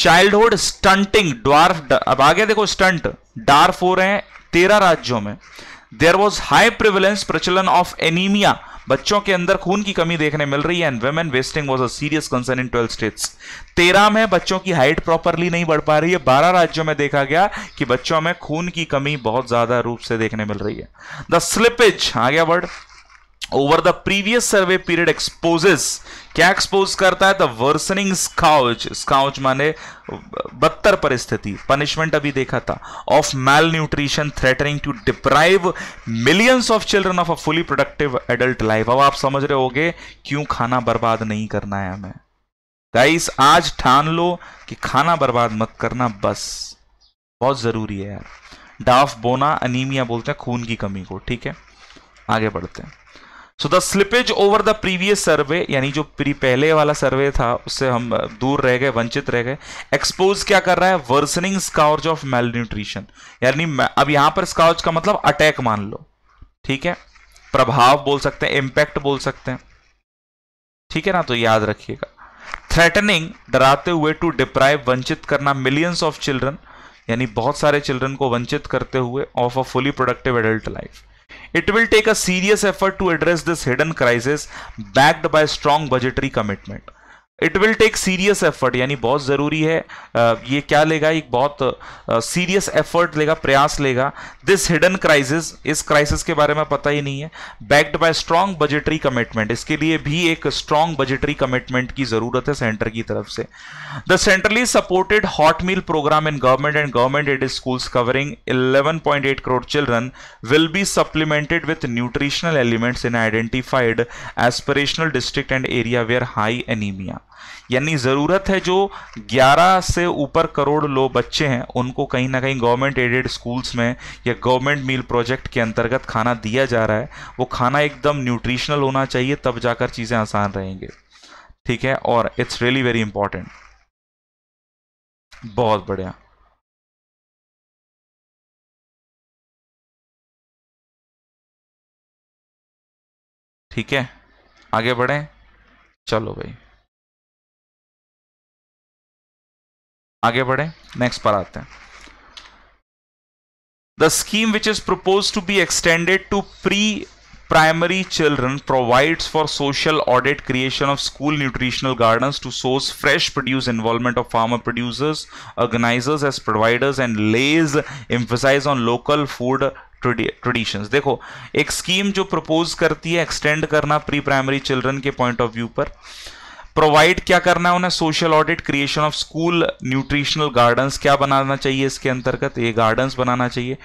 चाइल्डहुड स्टंटिंग ड्वार्फ अब आ गया देखो स्टंट डार्फ हो रहे हैं तेरह राज्यों में देर वॉज हाई प्रिविलेंस प्रचलन ऑफ एनीमिया बच्चों के अंदर खून की कमी देखने मिल रही है and women wasting was a serious concern in twelve states तेरह में बच्चों की हाइट प्रॉपरली नहीं बढ़ पा रही है बारह राज्यों में देखा गया कि बच्चों में खून की कमी बहुत ज्यादा रूप से देखने मिल रही है द स्लिपेज आ गया वर्ड over the previous survey period exposes क्या एक्सपोज करता है द वर्सनिंग स्काउच स्काउच माने बदतर परिस्थिति पनिशमेंट अभी देखा था of malnutrition threatening to deprive millions of children of a fully productive adult life अब आप समझ रहे होगे क्यों खाना बर्बाद नहीं करना है हमें गाइस आज ठान लो कि खाना बर्बाद मत करना बस बहुत ज़रूरी है यार डाफ बोना अनिमिया बोलते हैं खून की कमी को ठीक है आगे बढ़ते हैं so the slippage over the previous survey यानी जो पहले वाला सर्वे था उससे हम दूर रह गए वंचित रह गए एक्सपोज क्या कर रहा है worsening scourge of malnutrition यानी अब यहां पर स्काउज का मतलब अटैक मान लो ठीक है प्रभाव बोल सकते हैं इम्पैक्ट बोल सकते हैं ठीक है ना तो याद रखिएगा थ्रेटनिंग डराते हुए टू डिप्राइव वंचित करना मिलियंस ऑफ चिल्ड्रन यानी बहुत सारे चिल्ड्रन को वंचित करते हुए of a fully productive adult life It will take a serious effort to address this hidden crisis backed by strong budgetary commitment. It will take serious effort यानी बहुत ज़रूरी है ये क्या लेगा एक बहुत सीरियस एफर्ट लेगा प्रयास लेगा दिस हिडन क्राइसिस इस क्राइसिस के बारे में पता ही नहीं है backed by strong budgetary commitment इसके लिए भी एक स्ट्रांग बजटरी कमिटमेंट की ज़रूरत है सेंटर की तरफ से the centrally supported hot meal programme in government and government aided schools covering eleven point eight crore children will be supplemented with nutritional elements in identified aspirational district and area where high anaemia यानी ज़रूरत है जो 11 से ऊपर करोड़ लोग बच्चे हैं उनको कहीं ना कहीं गवर्नमेंट एडेड स्कूल्स में या गवर्नमेंट मील प्रोजेक्ट के अंतर्गत खाना दिया जा रहा है वो खाना एकदम न्यूट्रिशनल होना चाहिए तब जाकर चीज़ें आसान रहेंगे ठीक है और इट्स रियली वेरी इंपॉर्टेंट बहुत बढ़िया ठीक है आगे बढ़ें चलो भाई आगे बढ़े नेक्स्ट पर आते हैं the scheme which is propose to be extended to pre primary children provide for social audit creation of school nutritional gardens to source fresh produce involvement of farmer producers organisers as providers and lays emphasis on local food tradition देखो एक scheme जो propose करती है extend करना pre primary children के point of view पर provide क्या करना है उन्हें social audit creation of school nutritional gardens क्या बनाना चाहिए इसके अंतर्गत ये गार्डन्स बनाना चाहिए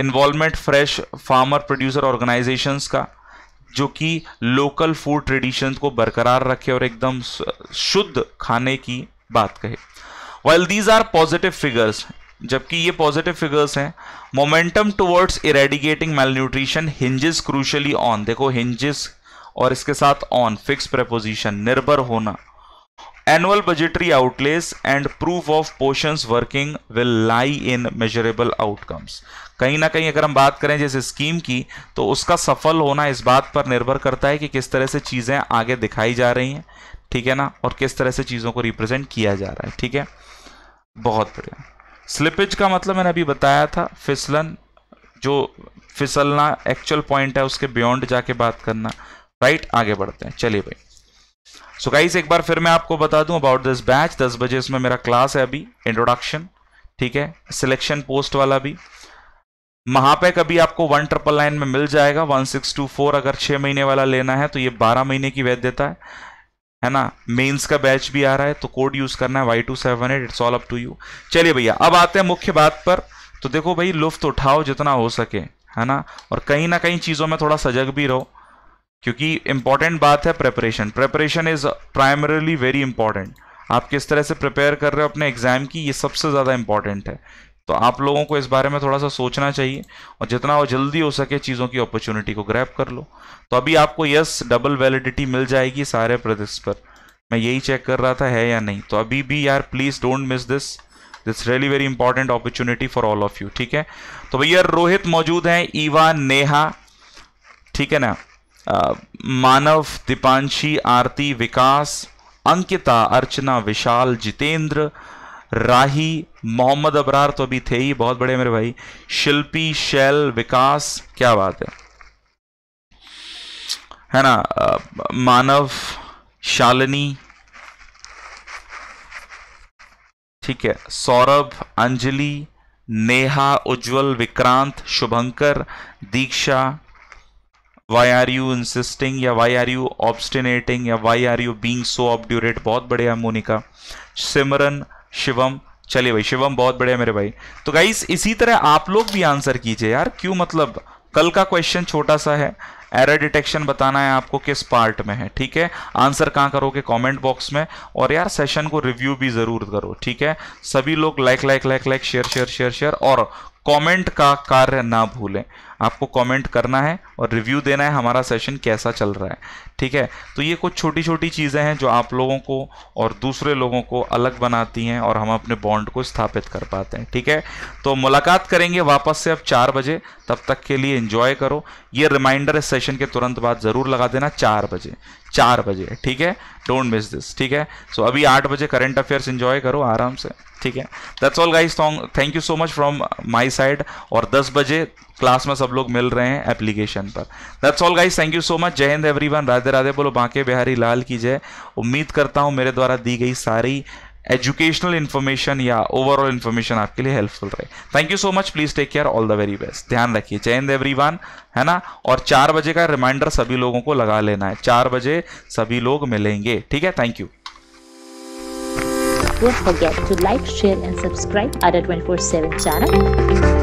involvement fresh farmer producer organisations का जो कि लोकल फूड ट्रेडिशन को बरकरार रखे और एकदम शुद्ध खाने की बात कहे well these are positive figures जबकि ये पॉजिटिव फिगर्स हैं momentum towards eradicating malnutrition hinges crucially on देखो हिंजेस और इसके साथ ऑन फिक्स प्रपोजिशन निर्भर होना annual budgetary outlays and proof of portions working will lie in measurable outcomes कहीं ना कहीं अगर हम बात करें जैसे स्कीम की तो उसका सफल होना इस बात पर निर्भर करता है कि किस तरह से चीज़ें आगे दिखाई जा रही हैं ठीक है ना और किस तरह से चीज़ों को रिप्रेजेंट किया जा रहा है ठीक है बहुत बढ़िया स्लिपेज का मतलब मैंने अभी बताया था फिसलन जो फिसलना एक्चुअल पॉइंट है उसके बियॉन्ड जाके बात करना राइट आगे बढ़ते हैं चलिए भाई सो so गाइस एक बार फिर मैं आपको बता दूं अबाउट दिस बैच दस बजे इसमें मेरा क्लास है अभी इंट्रोडक्शन ठीक है सिलेक्शन पोस्ट वाला भी महापैक अभी आपको वन ट्रिपल नाइन में मिल जाएगा वन सिक्स टू फोर अगर छह महीने वाला लेना है तो ये बारह महीने की देता है है ना मेंस का बैच भी आ रहा है तो कोड यूज़ करना है Y two seven eight it's all up to you चलिए भैया अब आते हैं मुख्य बात पर तो देखो भाई लुफ्त उठाओ जितना हो सके है ना और कहीं ना कहीं चीज़ों में थोड़ा सजग भी रहो क्योंकि इंपॉर्टेंट बात है preparation preparation is primarily very important आप किस तरह से प्रिपेयर कर रहे हो अपने एग्जाम की ये सबसे ज़्यादा इंपॉर्टेंट है तो आप लोगों को इस बारे में थोड़ा सा सोचना चाहिए और जितना और जल्दी हो सके चीज़ों की अपॉर्चुनिटी को ग्रैप कर लो तो अभी आपको यस डबल वैलिडिटी मिल जाएगी सारे प्रदेश पर मैं यही चेक कर रहा था है या नहीं तो अभी भी यार please don't miss this it's really very important opportunity for all of you ठीक है तो भैया रोहित मौजूद हैं ईवा नेहा ठीक है ना मानव दीपांशी आरती विकास अंकिता अर्चना विशाल जितेंद्र राही मोहम्मद अबरार तो अभी थे ही बहुत बड़े मेरे भाई शिल्पी शैल विकास क्या बात है है ना आ, मानव शालिनी ठीक है Saurabh Anjali Neha Ujjwal Vikrant Shubhankar Diksha why are you insisting या वाई आर यू obstinating या why are you being so obdurate बहुत बढ़िया मोनिका सिमरन शिवम चलिए भाई शिवम बहुत बढ़िया मेरे भाई तो गाइस इसी तरह आप लोग भी आंसर कीजिए यार क्यों मतलब कल का क्वेश्चन छोटा सा है एरर डिटेक्शन बताना है आपको किस पार्ट में है ठीक है आंसर कहाँ करोगे कमेंट बॉक्स में और यार सेशन को रिव्यू भी ज़रूर करो ठीक है सभी लोग like like like like share share share share और कमेंट का कार्य ना भूलें आपको कमेंट करना है और रिव्यू देना है हमारा सेशन कैसा चल रहा है ठीक है तो ये कुछ छोटी छोटी चीज़ें हैं जो आप लोगों को और दूसरे लोगों को अलग बनाती हैं और हम अपने बॉन्ड को स्थापित कर पाते हैं ठीक है तो मुलाकात करेंगे वापस से अब चार बजे तब तक के लिए इन्जॉय करो ये रिमाइंडर इस सेशन के तुरंत बाद ज़रूर लगा देना चार बजे चार बजे ठीक है डोंट मिस दिस ठीक है सो so, अभी आठ बजे करंट अफेयर्स इन्जॉय करो आराम से ठीक है that's all guys thank you so much from my side और दस बजे क्लास में सब लोग मिल रहे हैं एप्लीकेशन पर that's all guys thank you so much जय हिंद एवरीवन राधे राधे बोलो बांके बिहारी लाल की जय उम्मीद करता हूँ मेरे द्वारा दी गई सारी एजुकेशनल इन्फॉर्मेशन या ओवरऑल इन्फॉर्मेशन आपके लिए हेल्पफुल रहे thank you so much please take care all the very best ध्यान रखिए जय हिंद एवरीवन है ना और चार बजे का रिमाइंडर सभी लोगों को लगा लेना है चार बजे सभी लोग मिलेंगे ठीक है thank you Don't forget to like, share and subscribe our 24-7 channel.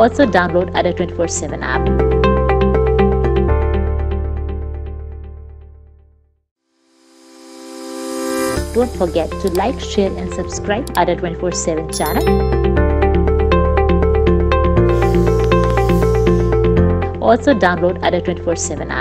also download other 24 7 app. don't forget to like, share and subscribe our 24-7 channel. Also download our 24-7 app.